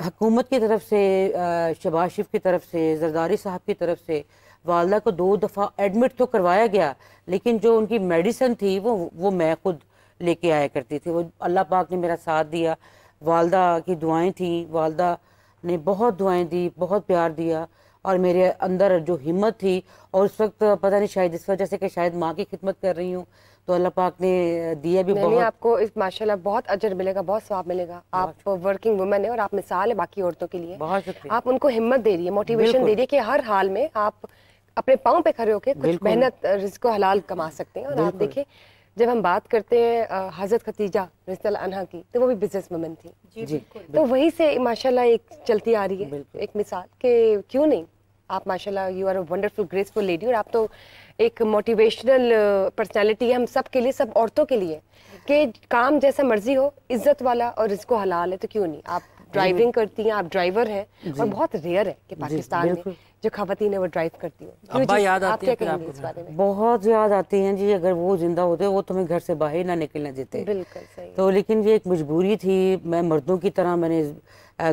हकूमत की तरफ से शबाज शिफ की तरफ से जरदारी साहब की तरफ से वालदा को दो दफ़ा एडमिट तो करवाया गया लेकिन जो उनकी मेडिसन थी वो वो मैं खुद लेके आया करती थी वो अल्लाह पाक ने मेरा साथ दिया वालदा की दुआएं थी वालदा ने बहुत दुआएं दी बहुत प्यार दिया और मेरे अंदर जो हिम्मत थी और उस वक्त पता नहीं शायद इस वजह से कि शायद माँ की खिदमत कर रही हूँ तो अल्लाह पाक ने दिया भी बहुत आपको इस माशाल्लाह बहुत अजर मिलेगा बहुत स्वाब मिलेगा आप वर्किंग वुमेन है और आप मिसाल है बाकी औरतों के लिए बहुत शुक्रिया आप उनको हिम्मत दे रही है मोटिवेशन दे रही है कि हर हाल में आप अपने पाँव पे खड़े होकर कुछ मेहनत रिस्क को हलाल कमा सकते हैं और आप देखिए जब हम बात करते हैं हज़रत खतीजा अनहा की तो वो भी बिजनेस वमन थी जी, जी तो वहीं से माशाल्लाह एक चलती आ रही है एक मिसाल कि क्यों नहीं आप माशाल्लाह you are a wonderful graceful lady और आप तो एक मोटिवेशनल पर्सनालिटी है हम सब के लिए सब औरतों के लिए कि काम जैसा मर्जी हो इज्जत वाला और इसको हलाल है तो क्यों नहीं आप ड्राइविंग करती हैं आप ड्राइवर हैं और बहुत रेयर है कि पाकिस्तान में जो खातन है वो ड्राइव करती हूँ अब्बा याद आती है बहुत याद आती हैं जी अगर वो जिंदा होते वो तुम्हें तो घर से बाहर ना निकलने देते बिल्कुल तो लेकिन ये एक मजबूरी थी मैं मर्दों की तरह मैंने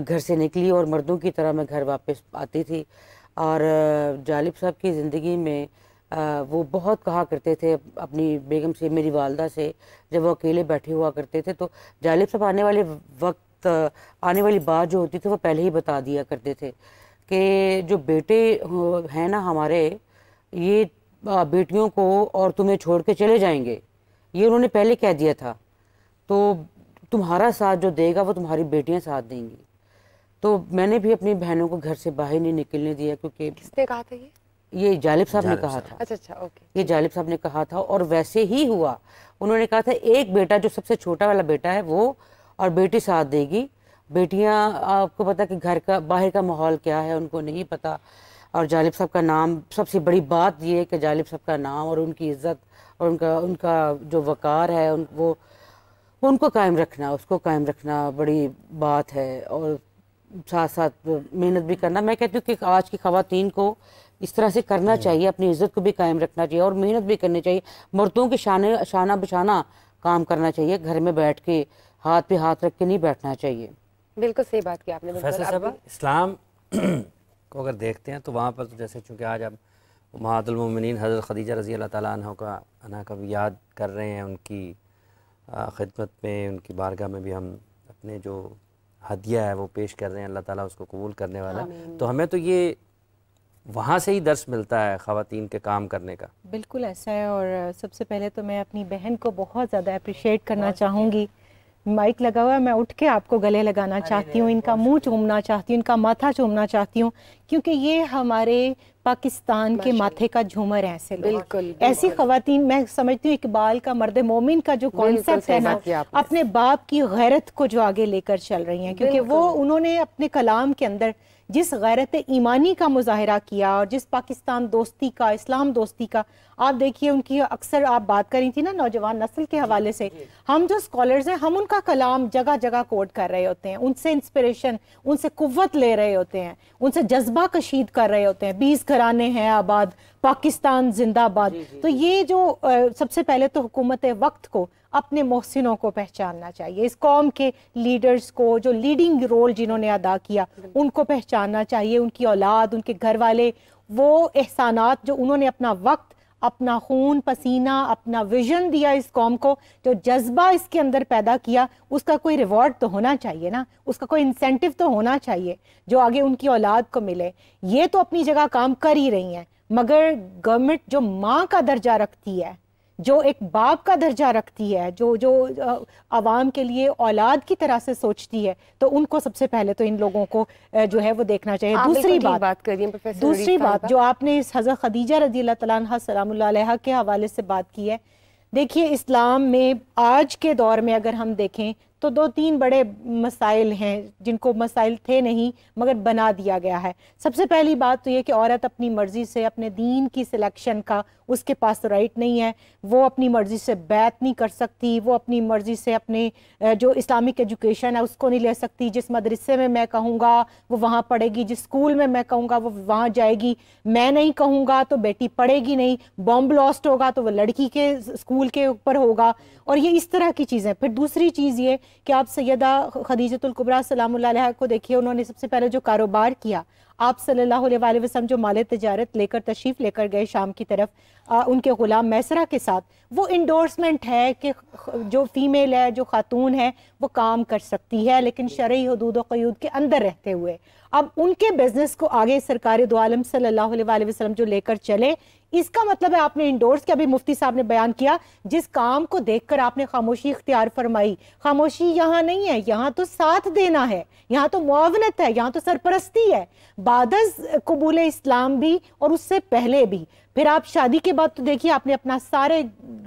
घर से निकली और मर्दों की तरह मैं घर वापस आती थी और जालिब साहब की ज़िंदगी में वो बहुत कहा करते थे अपनी बेगम से मेरी वालदा से जब वो अकेले बैठे हुआ करते थे तो जालिब साहब आने वाले वक्त आने वाली बात जो होती थी वो पहले ही बता दिया करते थे कि जो बेटे हैं ना हमारे ये बेटियों को और तुम्हें छोड़ के चले जाएंगे ये उन्होंने पहले कह दिया था तो तुम्हारा साथ जो देगा वो तुम्हारी बेटियां साथ देंगी तो मैंने भी अपनी बहनों को घर से बाहर नहीं निकलने दिया क्योंकि किसने कहा था ये ये जालिब साहब ने कहा था अच्छा अच्छा ओके ये जालिब साहब ने कहा था और वैसे ही हुआ उन्होंने कहा था एक बेटा जो सबसे छोटा वाला बेटा है वो और बेटी साथ देगी बेटियां आपको पता कि घर का बाहर का माहौल क्या है उनको नहीं पता और जालिब साहब का नाम सबसे बड़ी बात ये है कि जालिब साहब का नाम और उनकी इज़्ज़त और उनका उनका जो वक़ार है उन वो उनको कायम रखना उसको कायम रखना बड़ी बात है और साथ साथ मेहनत भी करना मैं कहती हूँ कि आज की खातन को इस तरह से करना हम्म। चाहिए अपनी इज़्ज़त को भी कायम रखना चाहिए और मेहनत भी करनी चाहिए मर्दों के शान शाना बशाना काम करना चाहिए घर में बैठ के हाथ पे हाथ रख के नहीं बैठना चाहिए बिल्कुल सही बात की आपने फैसल साहब इस्लाम को अगर देखते हैं तो वहाँ पर तो जैसे चूँकि आज आप महातुलमिन हज़रत खदीजा रज़ी अल्लाह ताली का अना का भी याद कर रहे हैं उनकी ख़िदमत में उनकी बारगाह में भी हम अपने जो हदिया है वो पेश कर रहे हैं अल्लाह ताला उसको कबूल करने वाला तो हमें तो ये वहाँ से ही दर्श मिलता है ख़वातीन के काम करने का बिल्कुल ऐसा है और सबसे पहले तो मैं अपनी बहन को बहुत ज़्यादा अप्रिशिएट करना चाहूँगी माइक लगा हुआ है मैं उठ के आपको गले लगाना चाहती हूँ इनका मुंह चूमना चाहती हूँ इनका माथा चूमना चाहती हूँ क्योंकि ये हमारे पाकिस्तान के माथे का झूमर है ऐसे बिल्कुल ऐसी खातन मैं समझती हूँ इकबाल का मर्द मोमिन का जो कॉन्सेप्ट है ना अपने बाप की गैरत को जो आगे लेकर चल रही हैं क्योंकि वो उन्होंने अपने कलाम के अंदर जिस गैरत ईमानी का मुजाहरा किया और जिस पाकिस्तान दोस्ती का इस्लाम दोस्ती का आप देखिए उनकी अक्सर आप बात करी थी ना नौजवान नस्ल के हवाले से हम जो स्कॉलर्स हैं हम उनका कलाम जगह जगह कोट कर रहे होते हैं उनसे इंस्पिरेशन उनसे कुत ले रहे होते हैं उनसे जज्बा कशीद कर रहे होते हैं बीस घराने हैं आबाद पाकिस्तान जिंदाबाद तो ये जो सबसे पहले तो हुकूमत वक्त को अपने मोहसिनों को पहचानना चाहिए इस कौम के लीडर्स को जो लीडिंग रोल जिन्होंने अदा किया उनको पहचानना चाहिए उनकी औलाद उनके घर वाले वो एहसानात जो उन्होंने अपना वक्त अपना खून पसीना अपना विजन दिया इस कौम को जो जज्बा इसके अंदर पैदा किया उसका कोई रिवॉर्ड तो होना चाहिए ना उसका कोई इंसेंटिव तो होना चाहिए जो आगे उनकी औलाद को मिले ये तो अपनी जगह काम कर ही रही हैं मगर गवर्नमेंट जो माँ का दर्जा रखती है जो एक बाप का दर्जा रखती है जो जो आवाम के लिए औलाद की तरह से सोचती है तो उनको सबसे पहले तो इन लोगों को जो है वो देखना चाहिए दूसरी बात बात करिए प्रोफेसर दूसरी बात जो आपने इस हज़रत खदीजा रजी तला के हवाले से बात की है देखिए इस्लाम में आज के दौर में अगर हम देखें तो दो तीन बड़े मसाइल हैं जिनको मसाइल थे नहीं मगर बना दिया गया है सबसे पहली बात तो ये कि औरत अपनी मर्ज़ी से अपने दीन की सिलेक्शन का उसके पास तो राइट नहीं है वो अपनी मर्ज़ी से बैत नहीं कर सकती वो अपनी मर्ज़ी से अपने जो इस्लामिक एजुकेशन है उसको नहीं ले सकती जिस मदरसे में मैं कहूँगा वो वहाँ पढ़ेगी जिस स्कूल में मैं कहूँगा वो वहाँ जाएगी मैं नहीं कहूँगा तो बेटी पढ़ेगी नहीं बॉम्ब लॉस्ट होगा तो वह लड़की के स्कूल के ऊपर होगा और ये इस तरह की चीज़ें फिर दूसरी चीज़ ये कि आप सैदा खदीजतुल्कुबरा सलाम को देखिए उन्होंने सबसे पहले जो कारोबार किया आप सल्लल्लाहु अलैहि वसल्लम जो माले तजारत लेकर तशरीफ़ लेकर गए शाम की तरफ आ, उनके ग़ुलाम मैसरा के साथ वो इंडोर्समेंट है कि जो फ़ीमेल है जो खातून है वो काम कर सकती है लेकिन शर्य हदूद क्यूद के अंदर रहते हुए अब उनके बिज़नेस को आगे सरकार दो आलम सल्ला वसलम जो लेकर चले इसका मतलब है आपने इंडोर्स किया अभी मुफ्ती साहब ने बयान किया जिस काम को देखकर आपने खामोशी इख्तियार फरमाई खामोशी यहाँ नहीं है यहाँ तो साथ देना है यहाँ तो मुआवनत है यहाँ तो सरपरस्ती है बादस कबूल इस्लाम भी और उससे पहले भी फिर आप शादी के बाद तो देखिए आपने अपना सारे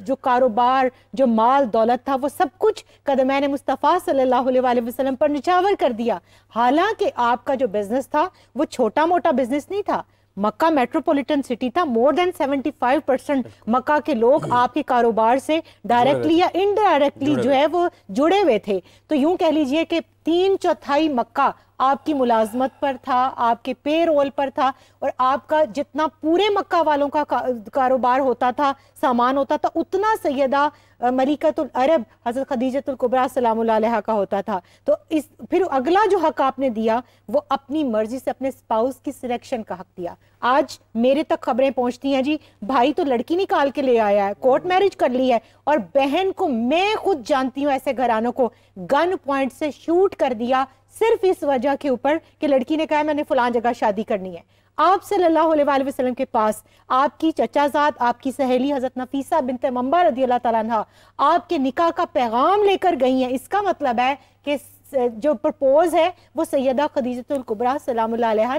जो कारोबार जो माल दौलत था वो सब कुछ कदम मुस्तफ़ा सल्लल्लाहु अलैहि वसल्लम पर निचावर कर दिया हालांकि आपका जो बिज़नेस था वो छोटा मोटा बिज़नेस नहीं था मक्का मेट्रोपॉलिटन सिटी था मोर देन 75 परसेंट मक्का के लोग आपके कारोबार से डायरेक्टली या इनडायरेक्टली जो है वो जुड़े हुए थे तो यूं कह लीजिए कि तीन चौथाई मक्का आपकी मुलाजमत पर था आपके पे रोल पर था और आपका जितना पूरे मक्का वालों का, कारोबार होता था सामान होता था उतना सैदा मलिकतुल अरब हज़रत खदीजतुल कुबरा सलाम का होता था तो इस फिर अगला जो हक आपने दिया वो अपनी मर्जी से अपने स्पाउस की सिलेक्शन का हक दिया आज मेरे तक खबरें पहुंचती हैं जी भाई तो लड़की निकाल के ले आया है कोर्ट मैरिज कर ली है और बहन को मैं खुद जानती हूँ ऐसे घरानों को गन पॉइंट से शूट कर दिया सिर्फ इस वजह के ऊपर कि लड़की ने कहा मैंने फलां जगह शादी करनी है आप सल्लल्लाहु अलैहि वसल्लम के पास आपकी चचाजाद आपकी सहेली हज़रत नफीसा बिन तम्बा रदी अल्लाह तला आपके निकाह का पैगाम लेकर गई हैं इसका मतलब है कि जो प्रपोज है वो सैदा खदीजतुल्कुबरा सलाम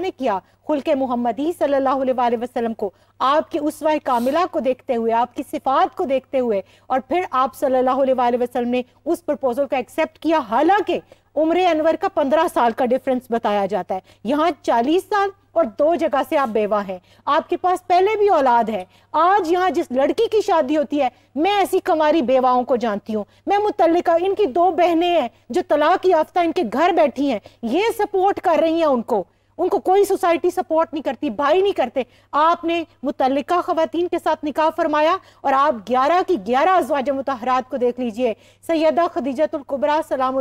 ने किया खुल के मोहम्मदी सल्लल्लाहु अलैहि वसल्लम को आपके उस कामिला को देखते हुए आपकी सिफात को देखते हुए और फिर आप सल्लल्लाहु अलैहि वसल्लम ने उस प्रपोजल को एक्सेप्ट किया हालांकि उम्र अनवर का पंद्रह साल का डिफरेंस बताया जाता है यहाँ चालीस साल और दो जगह से आप बेवा हैं आपके पास पहले भी औलाद है आज यहाँ जिस लड़की की शादी होती है मैं ऐसी कमारी बेवाओं को जानती हूँ मैं मुतलका इनकी दो बहनें हैं जो तलाक याफ्ता इनके घर बैठी हैं ये सपोर्ट कर रही हैं उनको उनको कोई सोसाइटी सपोर्ट नहीं करती भाई नहीं करते आपने मुतलका खुतिन के साथ निकाह फरमाया और आप 11 की ग्यारह अजवाज मतहरात को देख लीजिए सैदा खदीजतुल्कुबरा सलाम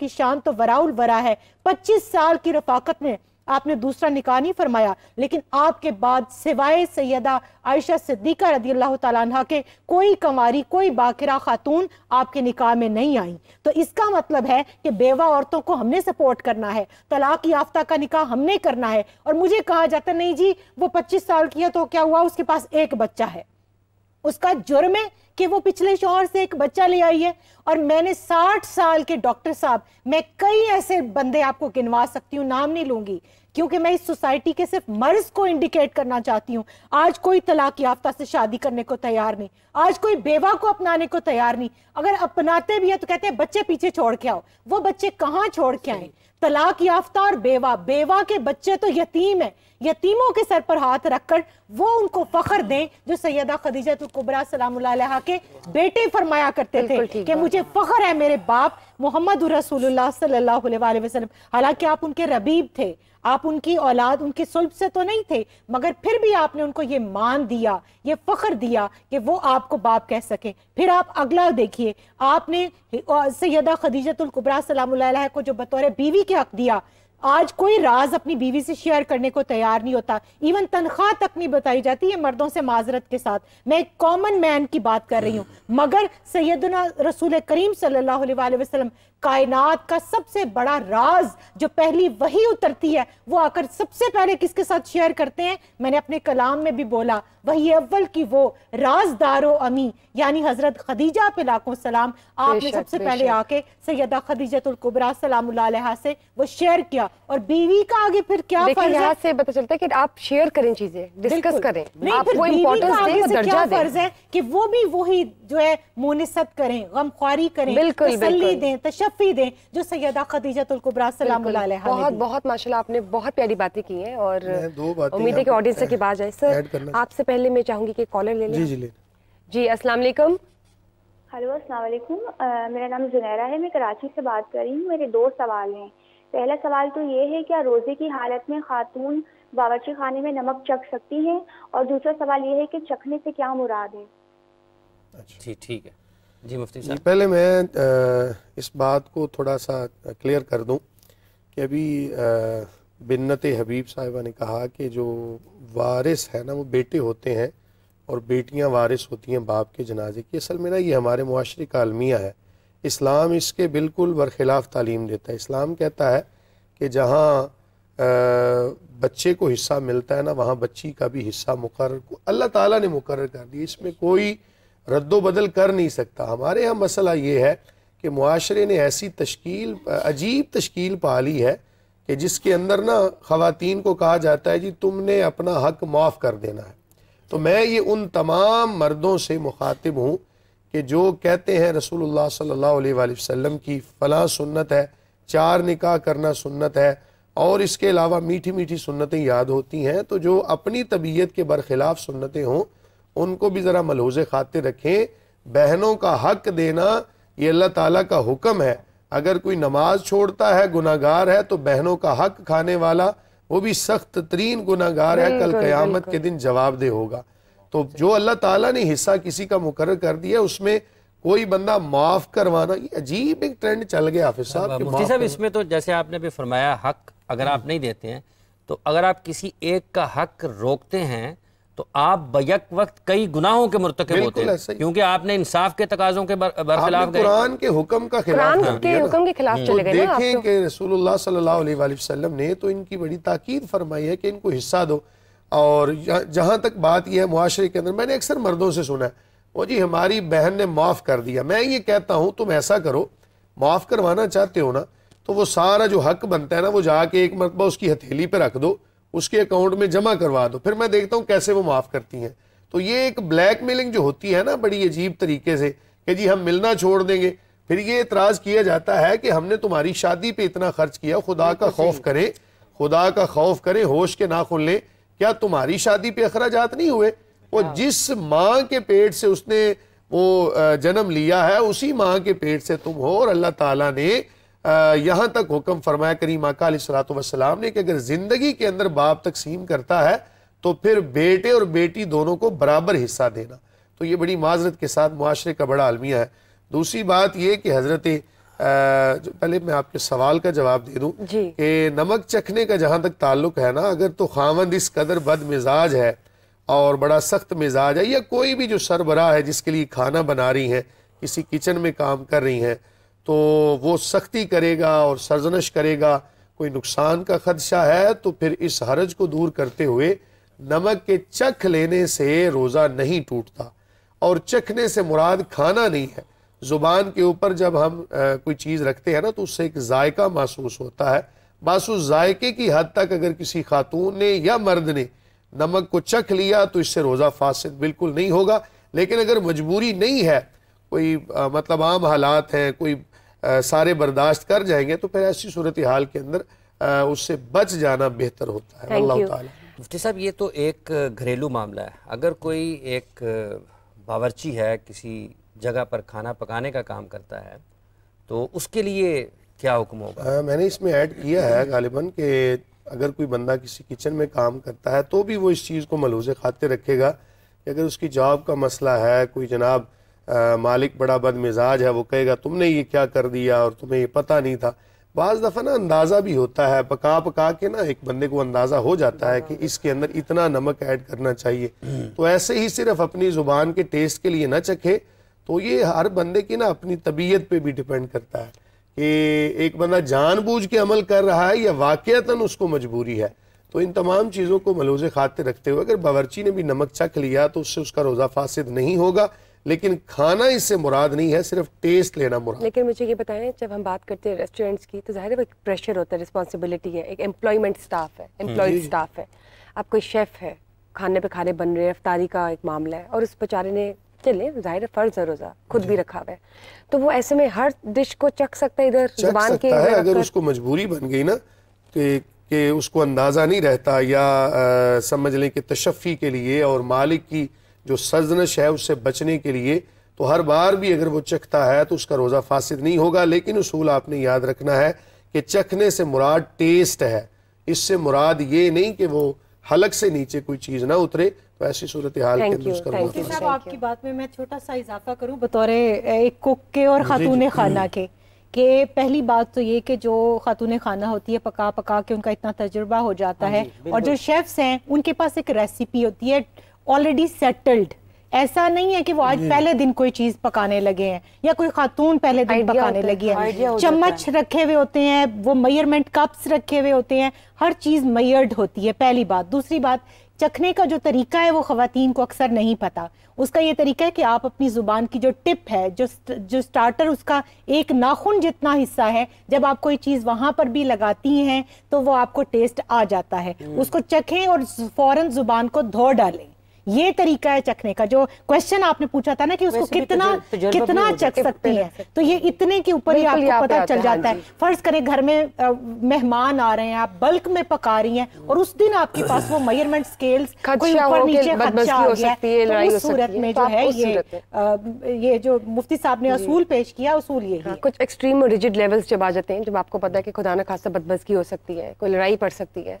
की शान तो वराउल वरा है 25 साल की रफाकत में आपने दूसरा निकाह नहीं फरमाया लेकिन आपके बाद सिवाय सैदा आयशा सिद्दीका रदी अल्लाह तला के कोई कंवारी कोई बाखिरा खातून आपके निकाह में नहीं आई तो इसका मतलब है कि बेवा औरतों को हमने सपोर्ट करना है तलाक याफ्ता का निकाह हमने करना है और मुझे कहा जाता नहीं जी वो पच्चीस साल की है तो क्या हुआ उसके पास एक बच्चा है उसका जुर्म है कि वो पिछले शोहर से एक बच्चा ले आई है और मैंने साठ साल के डॉक्टर साहब मैं कई ऐसे बंदे आपको गिनवा सकती हूँ नाम नहीं लूंगी क्योंकि मैं इस सोसाइटी के सिर्फ मर्ज को इंडिकेट करना चाहती हूँ आज कोई तलाक याफ्ता से शादी करने को तैयार नहीं आज कोई बेवा को अपनाने को तैयार नहीं अगर अपनाते भी है तो कहते हैं बच्चे पीछे छोड़ के आओ वो बच्चे कहाँ छोड़ के आए तलाक याफ्ता और बेवा बेवा के बच्चे तो यतीम है यतीमों के सर पर हाथ रखकर वो उनको फखर दें जो सैदा तो कुबरा सलाम के बेटे फरमाया करते थे कि मुझे फखर है मेरे बाप मोहम्मद रसूल सल्लल्लाहु हालांकि आप उनके रबीब थे आप उनकी औलाद उनके सुल्ब से तो नहीं थे मगर फिर भी आपने उनको ये मान दिया ये फ़ख्र दिया कि वो आपको बाप कह सके फिर आप अगला देखिए आपने सैदा खदीजतुल्कुबरा सलाम को जो बतौर बीवी के हक दिया आज कोई राज अपनी बीवी से शेयर करने को तैयार नहीं होता इवन तनख्वाह तक नहीं बताई जाती है मर्दों से माजरत के साथ मैं एक कॉमन मैन की बात कर रही हूँ मगर सैदना रसूल करीम सल्लल्लाहु अलैहि वसल्लम कायनात का सबसे बड़ा राज जो पहली वही उतरती है वो आकर सबसे पहले किसके साथ शेयर करते हैं मैंने अपने कलाम में भी बोला वही अव्वल की वो राजदारो अमी यानी हजरत खदीजा पे लाखों सलाम आपने सबसे पहले आके सैदा खदीजतुलकुबरा सलाम से वो शेयर किया और बीवी का आगे फिर क्या फर्ज है से पता चलता है कि आप शेयर करें चीजें डिस्कस करें आप वो इंपॉर्टेंस दें और दर्जा दें फर्ज है कि वो भी वही जो है मोनिसत करें गमखारी करें तसल्ली दें तशफ तशफ़ी दें जो सैदा खदीजतुल्कुबरा सलाम बहुत बहुत माशाल्लाह आपने बहुत प्यारी बातें की हैं और उम्मीद है कि ऑडियंस की बात आए सर आपसे पहले मैं चाहूंगी कि कॉलर ले लें जी जी अस्सलाम वालेकुम हेलो अस्सलाम वालेकुम मेरा नाम जुनैरा है मैं कराची से बात कर रही हूँ मेरे दो सवाल हैं पहला सवाल तो ये है क्या रोज़े की हालत में खातून बावर्ची खाने में नमक चख सकती हैं और दूसरा सवाल ये है कि चखने से क्या मुराद है अच्छा। जी ठीक है जी मुफ्ती साहब पहले मैं आ, इस बात को थोड़ा सा क्लियर कर दूं कि अभी बिन्नत हबीब साहिबा ने कहा कि जो वारिस है ना वो बेटे होते हैं और बेटियां वारिस होती हैं बाप के जनाजे की असल में ना ये हमारे माशरे का अलमिया है इस्लाम इसके बिल्कुल बरखिलाफ़ तालीम देता है इस्लाम कहता है कि जहाँ बच्चे को हिस्सा मिलता है ना वहाँ बच्ची का भी हिस्सा मुकर अल्लाह ताला ने मुकर कर दिया इसमें कोई रद्दोबदल कर नहीं सकता हमारे यहाँ मसला ये है कि माशरे ने ऐसी तश्कील अजीब तश्कील पा ली है कि जिसके अंदर ना ख़वातीन को कहा जाता है जी तुमने अपना हक माफ़ कर देना है तो मैं ये उन तमाम मर्दों से मुखातिब हूँ कि जो कहते हैं रसूलुल्लाह सल्लल्लाहु अलैहि वसल्लम की फ़लाँ सुन्नत है चार निकाह करना सुन्नत है और इसके अलावा मीठी मीठी सुन्नतें याद होती हैं तो जो अपनी तबीयत के बरखिलाफ़ सुन्नतें हों उनको भी ज़रा मलहूज खातिर रखें बहनों का हक देना ये अल्लाह ताला का हुक्म है अगर कोई नमाज छोड़ता है गुनागार है तो बहनों का हक खाने वाला वो भी सख्त तरीन गुनागार है कल क़यामत के दिन दे होगा तो जो अल्लाह ताला ने हिस्सा किसी का मुकर कर दिया उसमें कोई बंदा माफ़ करवाना ये अजीब एक ट्रेंड चल गया हाफिज साहब साहब इसमें तो जैसे आपने भी फरमाया हक अगर आप नहीं देते हैं तो अगर आप किसी एक का हक रोकते हैं तो आप बयक वक्त कई गुनाहों के मुरतकब होते हैं क्योंकि आपने इंसाफ के तकाजों के बरखिलाफ कुरान के हुक्म का खिलाफ के हुक्म के खिलाफ हम्म। चले गए देखें तो। कि रसूलुल्लाह सल्लल्लाहु अलैहि वसल्लम ने तो इनकी बड़ी ताकीद फरमाई है कि इनको हिस्सा दो और जहां तक बात यह है मुआरे के अंदर मैंने अक्सर मर्दों से सुना है वो जी हमारी बहन ने माफ़ कर दिया मैं ये कहता हूँ तुम ऐसा करो माफ़ करवाना चाहते हो ना तो वो सारा जो हक बनता है ना वो जाके एक मरतबा उसकी हथेली पर रख दो उसके अकाउंट में जमा करवा दो फिर मैं देखता हूँ कैसे वो माफ़ करती हैं तो ये एक ब्लैक मेलिंग जो होती है ना बड़ी अजीब तरीके से कि जी हम मिलना छोड़ देंगे फिर ये इतराज़ किया जाता है कि हमने तुम्हारी शादी पे इतना खर्च किया खुदा का खौफ करें खुदा का खौफ करें होश के ना खुल क्या तुम्हारी शादी पे अखराज नहीं हुए वो हाँ। जिस माँ के पेट से उसने वो जन्म लिया है उसी माँ के पेट से तुम हो और अल्लाह ताला ने यहाँ तक हुक्म फरमाया करी आका सलाम ने कि अगर ज़िंदगी के अंदर बाप तकसीम करता है तो फिर बेटे और बेटी दोनों को बराबर हिस्सा देना तो ये बड़ी माजरत के साथ माशरे का बड़ा आलमिया है दूसरी बात यह कि हज़रत पहले मैं आपके सवाल का जवाब दे दूँ कि नमक चखने का जहाँ तक ताल्लुक है ना अगर तो खामंद इस कदर बद मिजाज है और बड़ा सख्त मिजाज है या कोई भी जो सरबरा है जिसके लिए खाना बना रही हैं किसी किचन में काम कर रही हैं तो वो सख्ती करेगा और सरजनश करेगा कोई नुकसान का खदशा है तो फिर इस हरज को दूर करते हुए नमक के चख लेने से रोज़ा नहीं टूटता और चखने से मुराद खाना नहीं है ज़ुबान के ऊपर जब हम आ, कोई चीज़ रखते हैं ना तो उससे एक जायका महसूस होता है महसूस जायके की हद तक अगर किसी खातून ने या मर्द ने नमक को चख लिया तो इससे रोज़ा फासद बिल्कुल नहीं होगा लेकिन अगर मजबूरी नहीं है कोई आ, मतलब आम हालात हैं कोई सारे बर्दाश्त कर जाएंगे तो फिर ऐसी सूरत हाल के अंदर उससे बच जाना बेहतर होता है अल्लाह मुफ्ती साहब ये तो एक घरेलू मामला है अगर कोई एक बावरची है किसी जगह पर खाना पकाने का काम करता है तो उसके लिए क्या हुक्म होगा आ, मैंने इसमें ऐड किया है गालिबा कि अगर कोई बंदा किसी किचन में काम करता है तो भी वो इस चीज़ को मलूज खाते रखेगा कि अगर उसकी जॉब का मसला है कोई जनाब आ, मालिक बड़ा बद मिजाज है वो कहेगा तुमने ये क्या कर दिया और तुम्हें ये पता नहीं था बज़ दफ़ा ना अंदाज़ा भी होता है पका पका के ना एक बंदे को अंदाज़ा हो जाता है कि इसके अंदर इतना नमक ऐड करना चाहिए तो ऐसे ही सिर्फ अपनी ज़ुबान के टेस्ट के लिए ना चखे तो ये हर बंदे की ना अपनी तबीयत पे भी डिपेंड करता है कि एक बंदा जानबूझ के अमल कर रहा है या वाक़ता उसको मजबूरी है तो इन तमाम चीज़ों को मलोज़ खाते रखते हुए अगर बावरची ने भी नमक चख लिया तो उससे उसका रोज़ा फासद नहीं होगा लेकिन खाना इससे मुराद नहीं है सिर्फ टेस्ट लेना मुराद लेकिन मुझे ये बताएं जब हम बात करते हैं रेस्टोरेंट्स की तो जाहिर है एक प्रेशर होता है रिस्पॉन्सिबिलिटी है एक एम्प्लॉयमेंट स्टाफ है एम्प्लॉयड हाँ स्टाफ है आप कोई शेफ़ है खाने पे खाने बन रहे हैं रफ्तारी का एक मामला है और उस बेचारे ने चले जाहिर फर्ज है रोजा खुद भी रखा हुआ है तो वो ऐसे में हर डिश को चख सकता है इधर जबान के अगर उसको मजबूरी बन गई ना कि कि उसको अंदाज़ा नहीं रहता या समझ लें कि तशफ़ी के लिए और मालिक की जो सजनश है उससे बचने के लिए तो हर बार भी अगर वो चखता है तो उसका रोज़ा फासिद नहीं होगा लेकिन उसूल आपने याद रखना है कि चखने से मुराद टेस्ट है इससे मुराद ये नहीं कि वो हलक से नीचे कोई चीज़ ना उतरे तो ऐसी सूरत हाल के अंदर उसका आपकी बात में मैं छोटा सा इजाफा करूँ बतौर एक कुक के और खातून हम्म। खाना के कि पहली बात तो ये कि जो खातून खाना होती है पका पका के उनका इतना तजुर्बा हो जाता हाँ है और जो शेफ्स हैं उनके पास एक रेसिपी होती है ऑलरेडी सेटल्ड ऐसा नहीं है कि वो आज पहले दिन कोई चीज पकाने लगे हैं या कोई खातून पहले दिन पकाने लगी है चम्मच रखे हुए होते हैं वो मयरमेंट कप्स रखे हुए होते हैं हर चीज मयर्ड होती है पहली बात दूसरी बात चखने का जो तरीका है वो खातन को अक्सर नहीं पता उसका ये तरीका है कि आप अपनी ज़ुबान की जो टिप है जो जो स्टार्टर उसका एक नाखून जितना हिस्सा है जब आप कोई चीज़ वहाँ पर भी लगाती हैं तो वो आपको टेस्ट आ जाता है हम्म। उसको चखें और फ़ौरन ज़ुबान को धो डालें ये तरीका है चखने का जो क्वेश्चन आपने पूछा था ना कि उसको तो कितना तुझे, तो कितना चख सकती है तो ये इतने के ऊपर ही आपको पता चल हाँ जाता है फर्ज करें घर में मेहमान आ रहे हैं आप बल्क में पका रही हैं और उस दिन आपके पास वो मेजरमेंट स्केल्स कोई ऊपर नीचे खदशा हो गया तो है उस सूरत में जो है ये ये जो मुफ्ती साहब ने असूल पेश किया असूल ये हाँ, कुछ एक्सट्रीम और रिजिड लेवल्स जब आ जाते हैं जब आपको पता है कि खुदा ना खासा बदबसगी हो सकती है कोई लड़ाई पड़ सकती है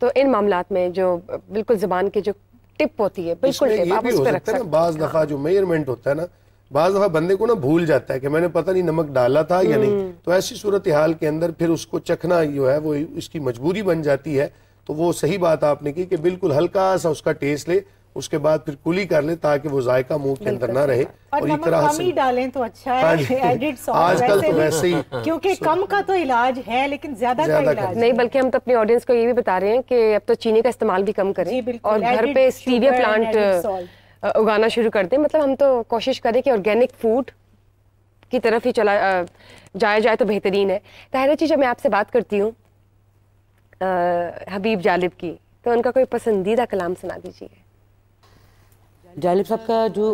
तो इन मामला में जो बिल्कुल ज़बान के जो टिप होती है बिल्कुल बाज दफा जो मेजरमेंट होता है ना बाज दफा बंदे को ना भूल जाता है कि मैंने पता नहीं नमक डाला था या नहीं हम्म। तो ऐसी सूरत हाल के अंदर फिर उसको चखना जो है वो इसकी मजबूरी बन जाती है तो वो सही बात आपने की कि बिल्कुल हल्का सा उसका टेस्ट ले उसके बाद फिर कुली कर लें ताकि वो जायका मुंह के अंदर ना रहे और, ये तरह से डालें तो अच्छा है एडिड हाँ आजकल तो वैसे ही क्योंकि कम का तो इलाज है लेकिन ज्यादा का इलाज नहीं बल्कि हम तो अपने ऑडियंस को ये भी बता रहे हैं कि अब तो चीनी का इस्तेमाल भी कम करें और घर पे स्टीविया प्लांट उगाना शुरू कर दे मतलब हम तो कोशिश करें कि ऑर्गेनिक फूड की तरफ ही चला जाया जाए तो बेहतरीन है तहरा जी जब मैं आपसे बात करती हूँ हबीब जालिब की तो उनका कोई पसंदीदा कलाम सुना दीजिए जालिब साहब का जो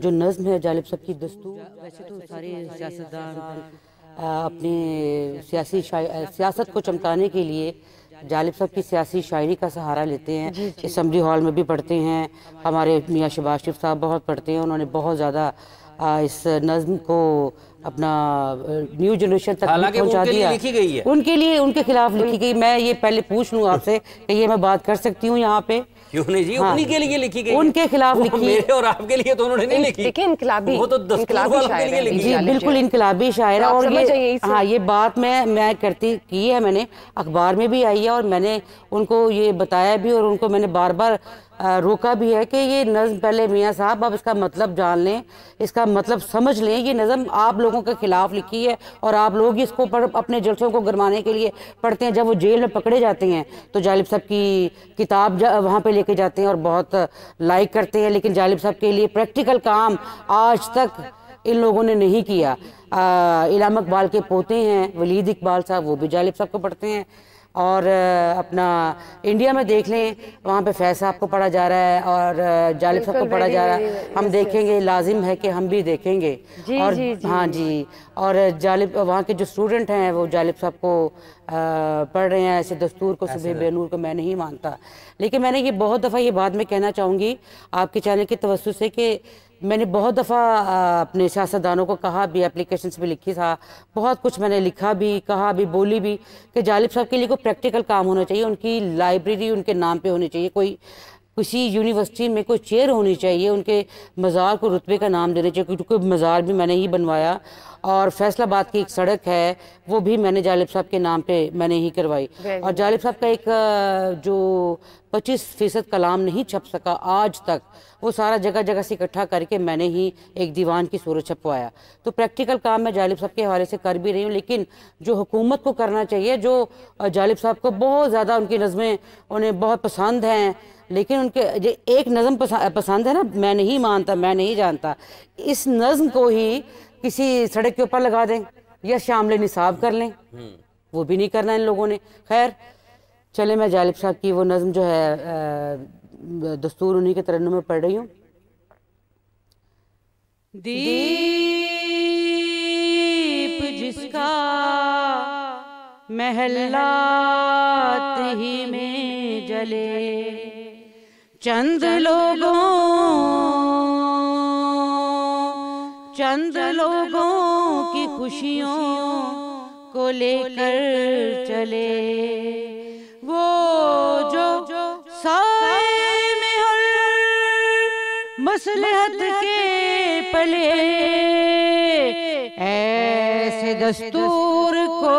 जो नज़म है जालिब साहब की दस्तूर वैसे तो सारे सियासतदान अपने सियासी सियासत को चमकाने के लिए जालिब साहब की सियासी शायरी का सहारा लेते हैं इसम्बली हॉल में भी पढ़ते हैं हमारे मियाँ शबाज शिफ साहब बहुत पढ़ते हैं उन्होंने बहुत ज़्यादा इस नज़म को अपना न्यू जनरेशन तक पहुंचा दिया लिखी गई है उनके लिए उनके खिलाफ लिखी गई मैं ये पहले पूछ लूँ आपसे कि ये मैं बात कर सकती हूँ यहाँ पे उन्होंने जी हाँ। उन्हीं के लिए लिखी गई उनके खिलाफ लिखी मेरे और आपके लिए तो उन्होंने नहीं लिखी लेकिन इनकलाबी वो तो इनकलाबी जी बिल्कुल इनकलाबी शायर है और ये हाँ ये बात मैं मैं करती की है मैंने अखबार में भी आई है और मैंने उनको ये बताया भी और उनको मैंने बार बार रोका भी है कि ये नज़म पहले मियाँ साहब आप इसका मतलब जान लें इसका मतलब समझ लें ये नज़म आप लोगों के ख़िलाफ़ लिखी है और आप लोग इसको पढ़ अपने जलसों को गरमाने के लिए पढ़ते हैं जब वो जेल में पकड़े जाते हैं तो जालिब साहब की किताब जा, वहाँ पे लेके जाते हैं और बहुत लाइक करते हैं लेकिन जालिब साहब के लिए प्रैक्टिकल काम आज तक इन लोगों ने नहीं किया इलाम इकबाल के पोते हैं वलीद इकबाल साहब वो भी जालिब साहब को पढ़ते हैं और अपना इंडिया में देख लें वहाँ पे फैज साहब को पढ़ा जा रहा है और जालिब साहब को पढ़ा जा रहा है हम देखेंगे लाजिम है कि हम भी देखेंगे जी, और जी, जी, हाँ जी और जालिब वहाँ के जो स्टूडेंट हैं वो जालिब साहब को पढ़ रहे हैं ऐसे दस्तूर को सुबह बेनूर को मैं नहीं मानता लेकिन मैंने ये बहुत दफ़ा ये बात मैं कहना चाहूँगी आपके चैनल के तवसु से कि मैंने बहुत दफ़ा अपने सियासतदानों को कहा भी एप्लीकेशन भी लिखी था बहुत कुछ मैंने लिखा भी कहा भी बोली भी कि जालिब साहब के लिए कोई प्रैक्टिकल काम होना चाहिए उनकी लाइब्रेरी उनके नाम पे होनी चाहिए कोई किसी यूनिवर्सिटी में कोई चेयर होनी चाहिए उनके मज़ार को रुतबे का नाम देना चाहिए क्योंकि मज़ार भी मैंने ही बनवाया और फैसलाबाद की एक सड़क है वो भी मैंने जालिब साहब के नाम पे मैंने ही करवाई और जालिब साहब का एक जो 25 फ़ीसद कलाम नहीं छप सका आज तक वो सारा जगह जगह से इकट्ठा करके मैंने ही एक दीवान की सूरज छपवाया तो प्रैक्टिकल काम मैं जालिब साहब के हवाले से कर भी रही हूँ लेकिन जो हुकूमत को करना चाहिए जो जालिब साहब को बहुत ज़्यादा उनकी नज़में उन्हें बहुत पसंद हैं लेकिन उनके जो एक नज़म पसंद है ना मैं नहीं मानता मैं नहीं जानता इस नज़म को ही किसी सड़क के ऊपर लगा दें या शामले निसाब कर लें हम्म। वो भी नहीं करना इन लोगों ने खैर चले मैं जालिब साहब की वो नज़म जो है दस्तूर उन्हीं के तरन्नों में पढ़ रही हूँ दीप जिसका महल्ला ही में जले चंद लोगों चंद लोगों की खुशियों को लेकर चले वो जो साए में हर मसलहत के पले दस्तूर को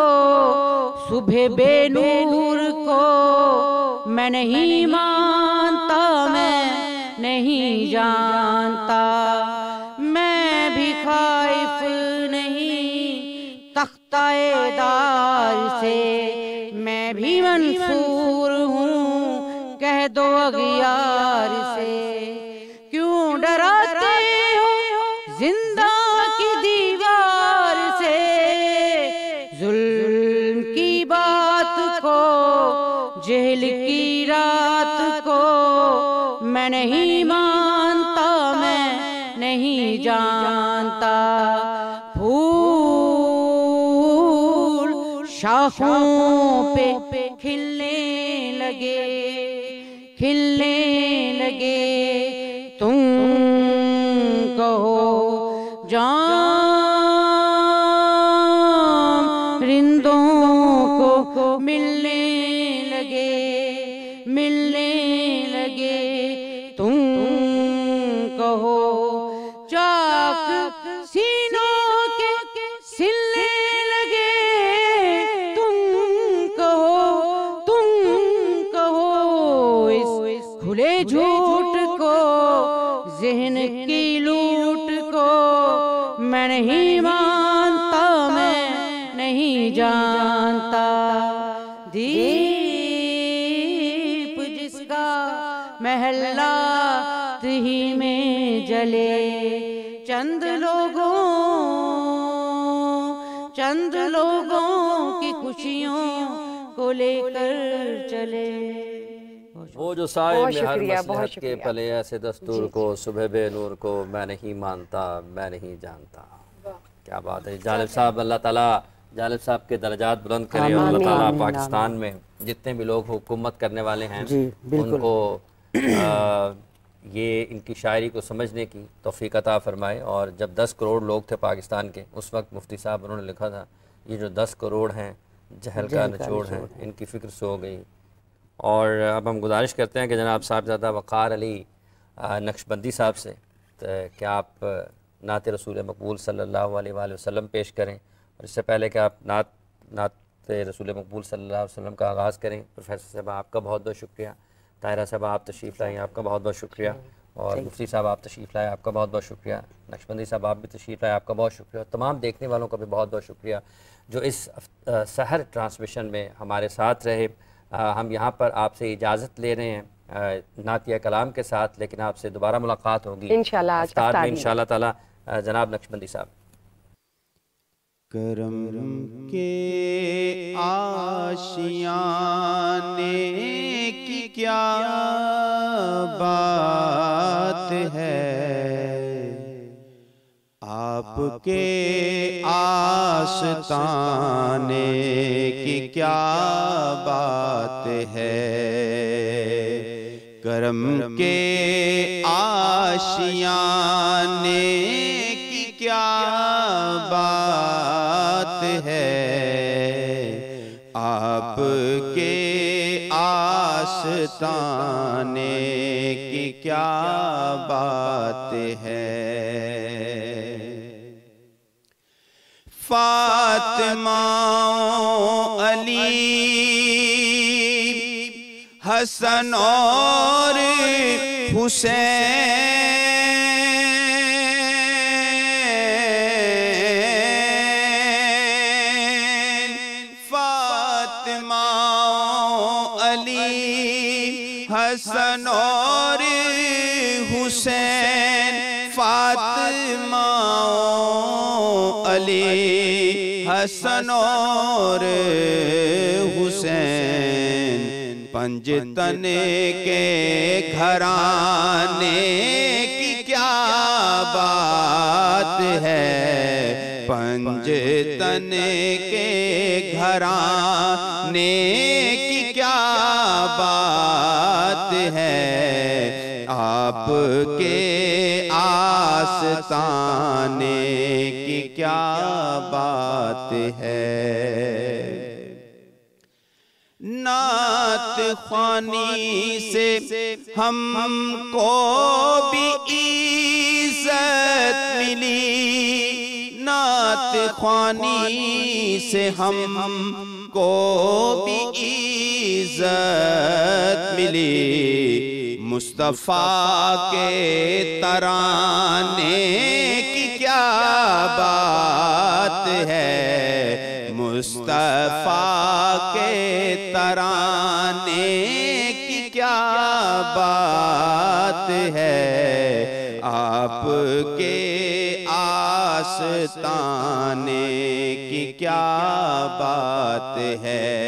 सुबह बेनूर को मैं नहीं मानता मैं नहीं जानता मैं भी खाइफ नहीं तख्ता दार से मैं भी मंसूर हूँ कह दो अगियार शाखों पे खिलने लगे वो जो साय के पले ऐसे दस्तूर को सुबह बेनूर को मैं नहीं मानता मैं नहीं जानता क्या बात है जालिब साहब अल्लाह ताला जालिब साहब के दर्जात बुलंद करें अल्लाह ताला पाकिस्तान में जितने भी लोग हुकूमत करने वाले हैं उनको ये इनकी शायरी को समझने की तोफ़ी अता फ़रमाए और जब दस करोड़ लोग थे पाकिस्तान के उस वक्त मुफ्ती साहब उन्होंने लिखा था ये जो दस करोड़ हैं जहल का निचोड़ है इनकी फ़िक्र सो गई और अब हम गुजारिश करते हैं कि जनाब साहबजादा वक़ार अली नक्शबंदी साहब से तो क्या आप नात रसूल मकबूल सल्ला अलैहि पेश करें और इससे पहले कि आप नात नात रसूल मकबूल सल्ला वसलम का आगाज़ करें प्रोफेसर साहब आपका बहुत बहुत शुक्रिया तायरा साहब आप तशरीफ़ लाएँ आपका बहुत बहुत शुक्रिया और मुफ्ती साहब आप तशरीफ़ लाए आपका बहुत बहुत शुक्रिया नक्शबंदी साहब आप भी तशरीफ़ लाए आपका बहुत शुक्रिया और तमाम देखने वालों का भी बहुत बहुत शुक्रिया जो इस सहर ट्रांसमिशन में हमारे साथ रहे हम यहाँ पर आपसे इजाज़त ले रहे हैं नातिया कलाम के साथ लेकिन आपसे दोबारा मुलाकात होगी इन शाह जनाब नक्शबंदी साहब करम के आशियाने की क्या बात है आपके आस्ताने की क्या बात है करम के आशियाने की क्या बात है आपके आस्ताने की क्या बात है फातिमा अली हसन और हुसैन पंज तने के घराने की क्या बात है पंज तने के घराने की क्या बात है आपके आसताने की क्या बात है खानी से हम को भी इज्जत मिली नात खानी से हम को भी इज्जत मिली मुस्तफ़ा के तराने की क्या बात है मुस्तफ़ा के तराने की क्या बात है आपके आस्ताने की क्या बात है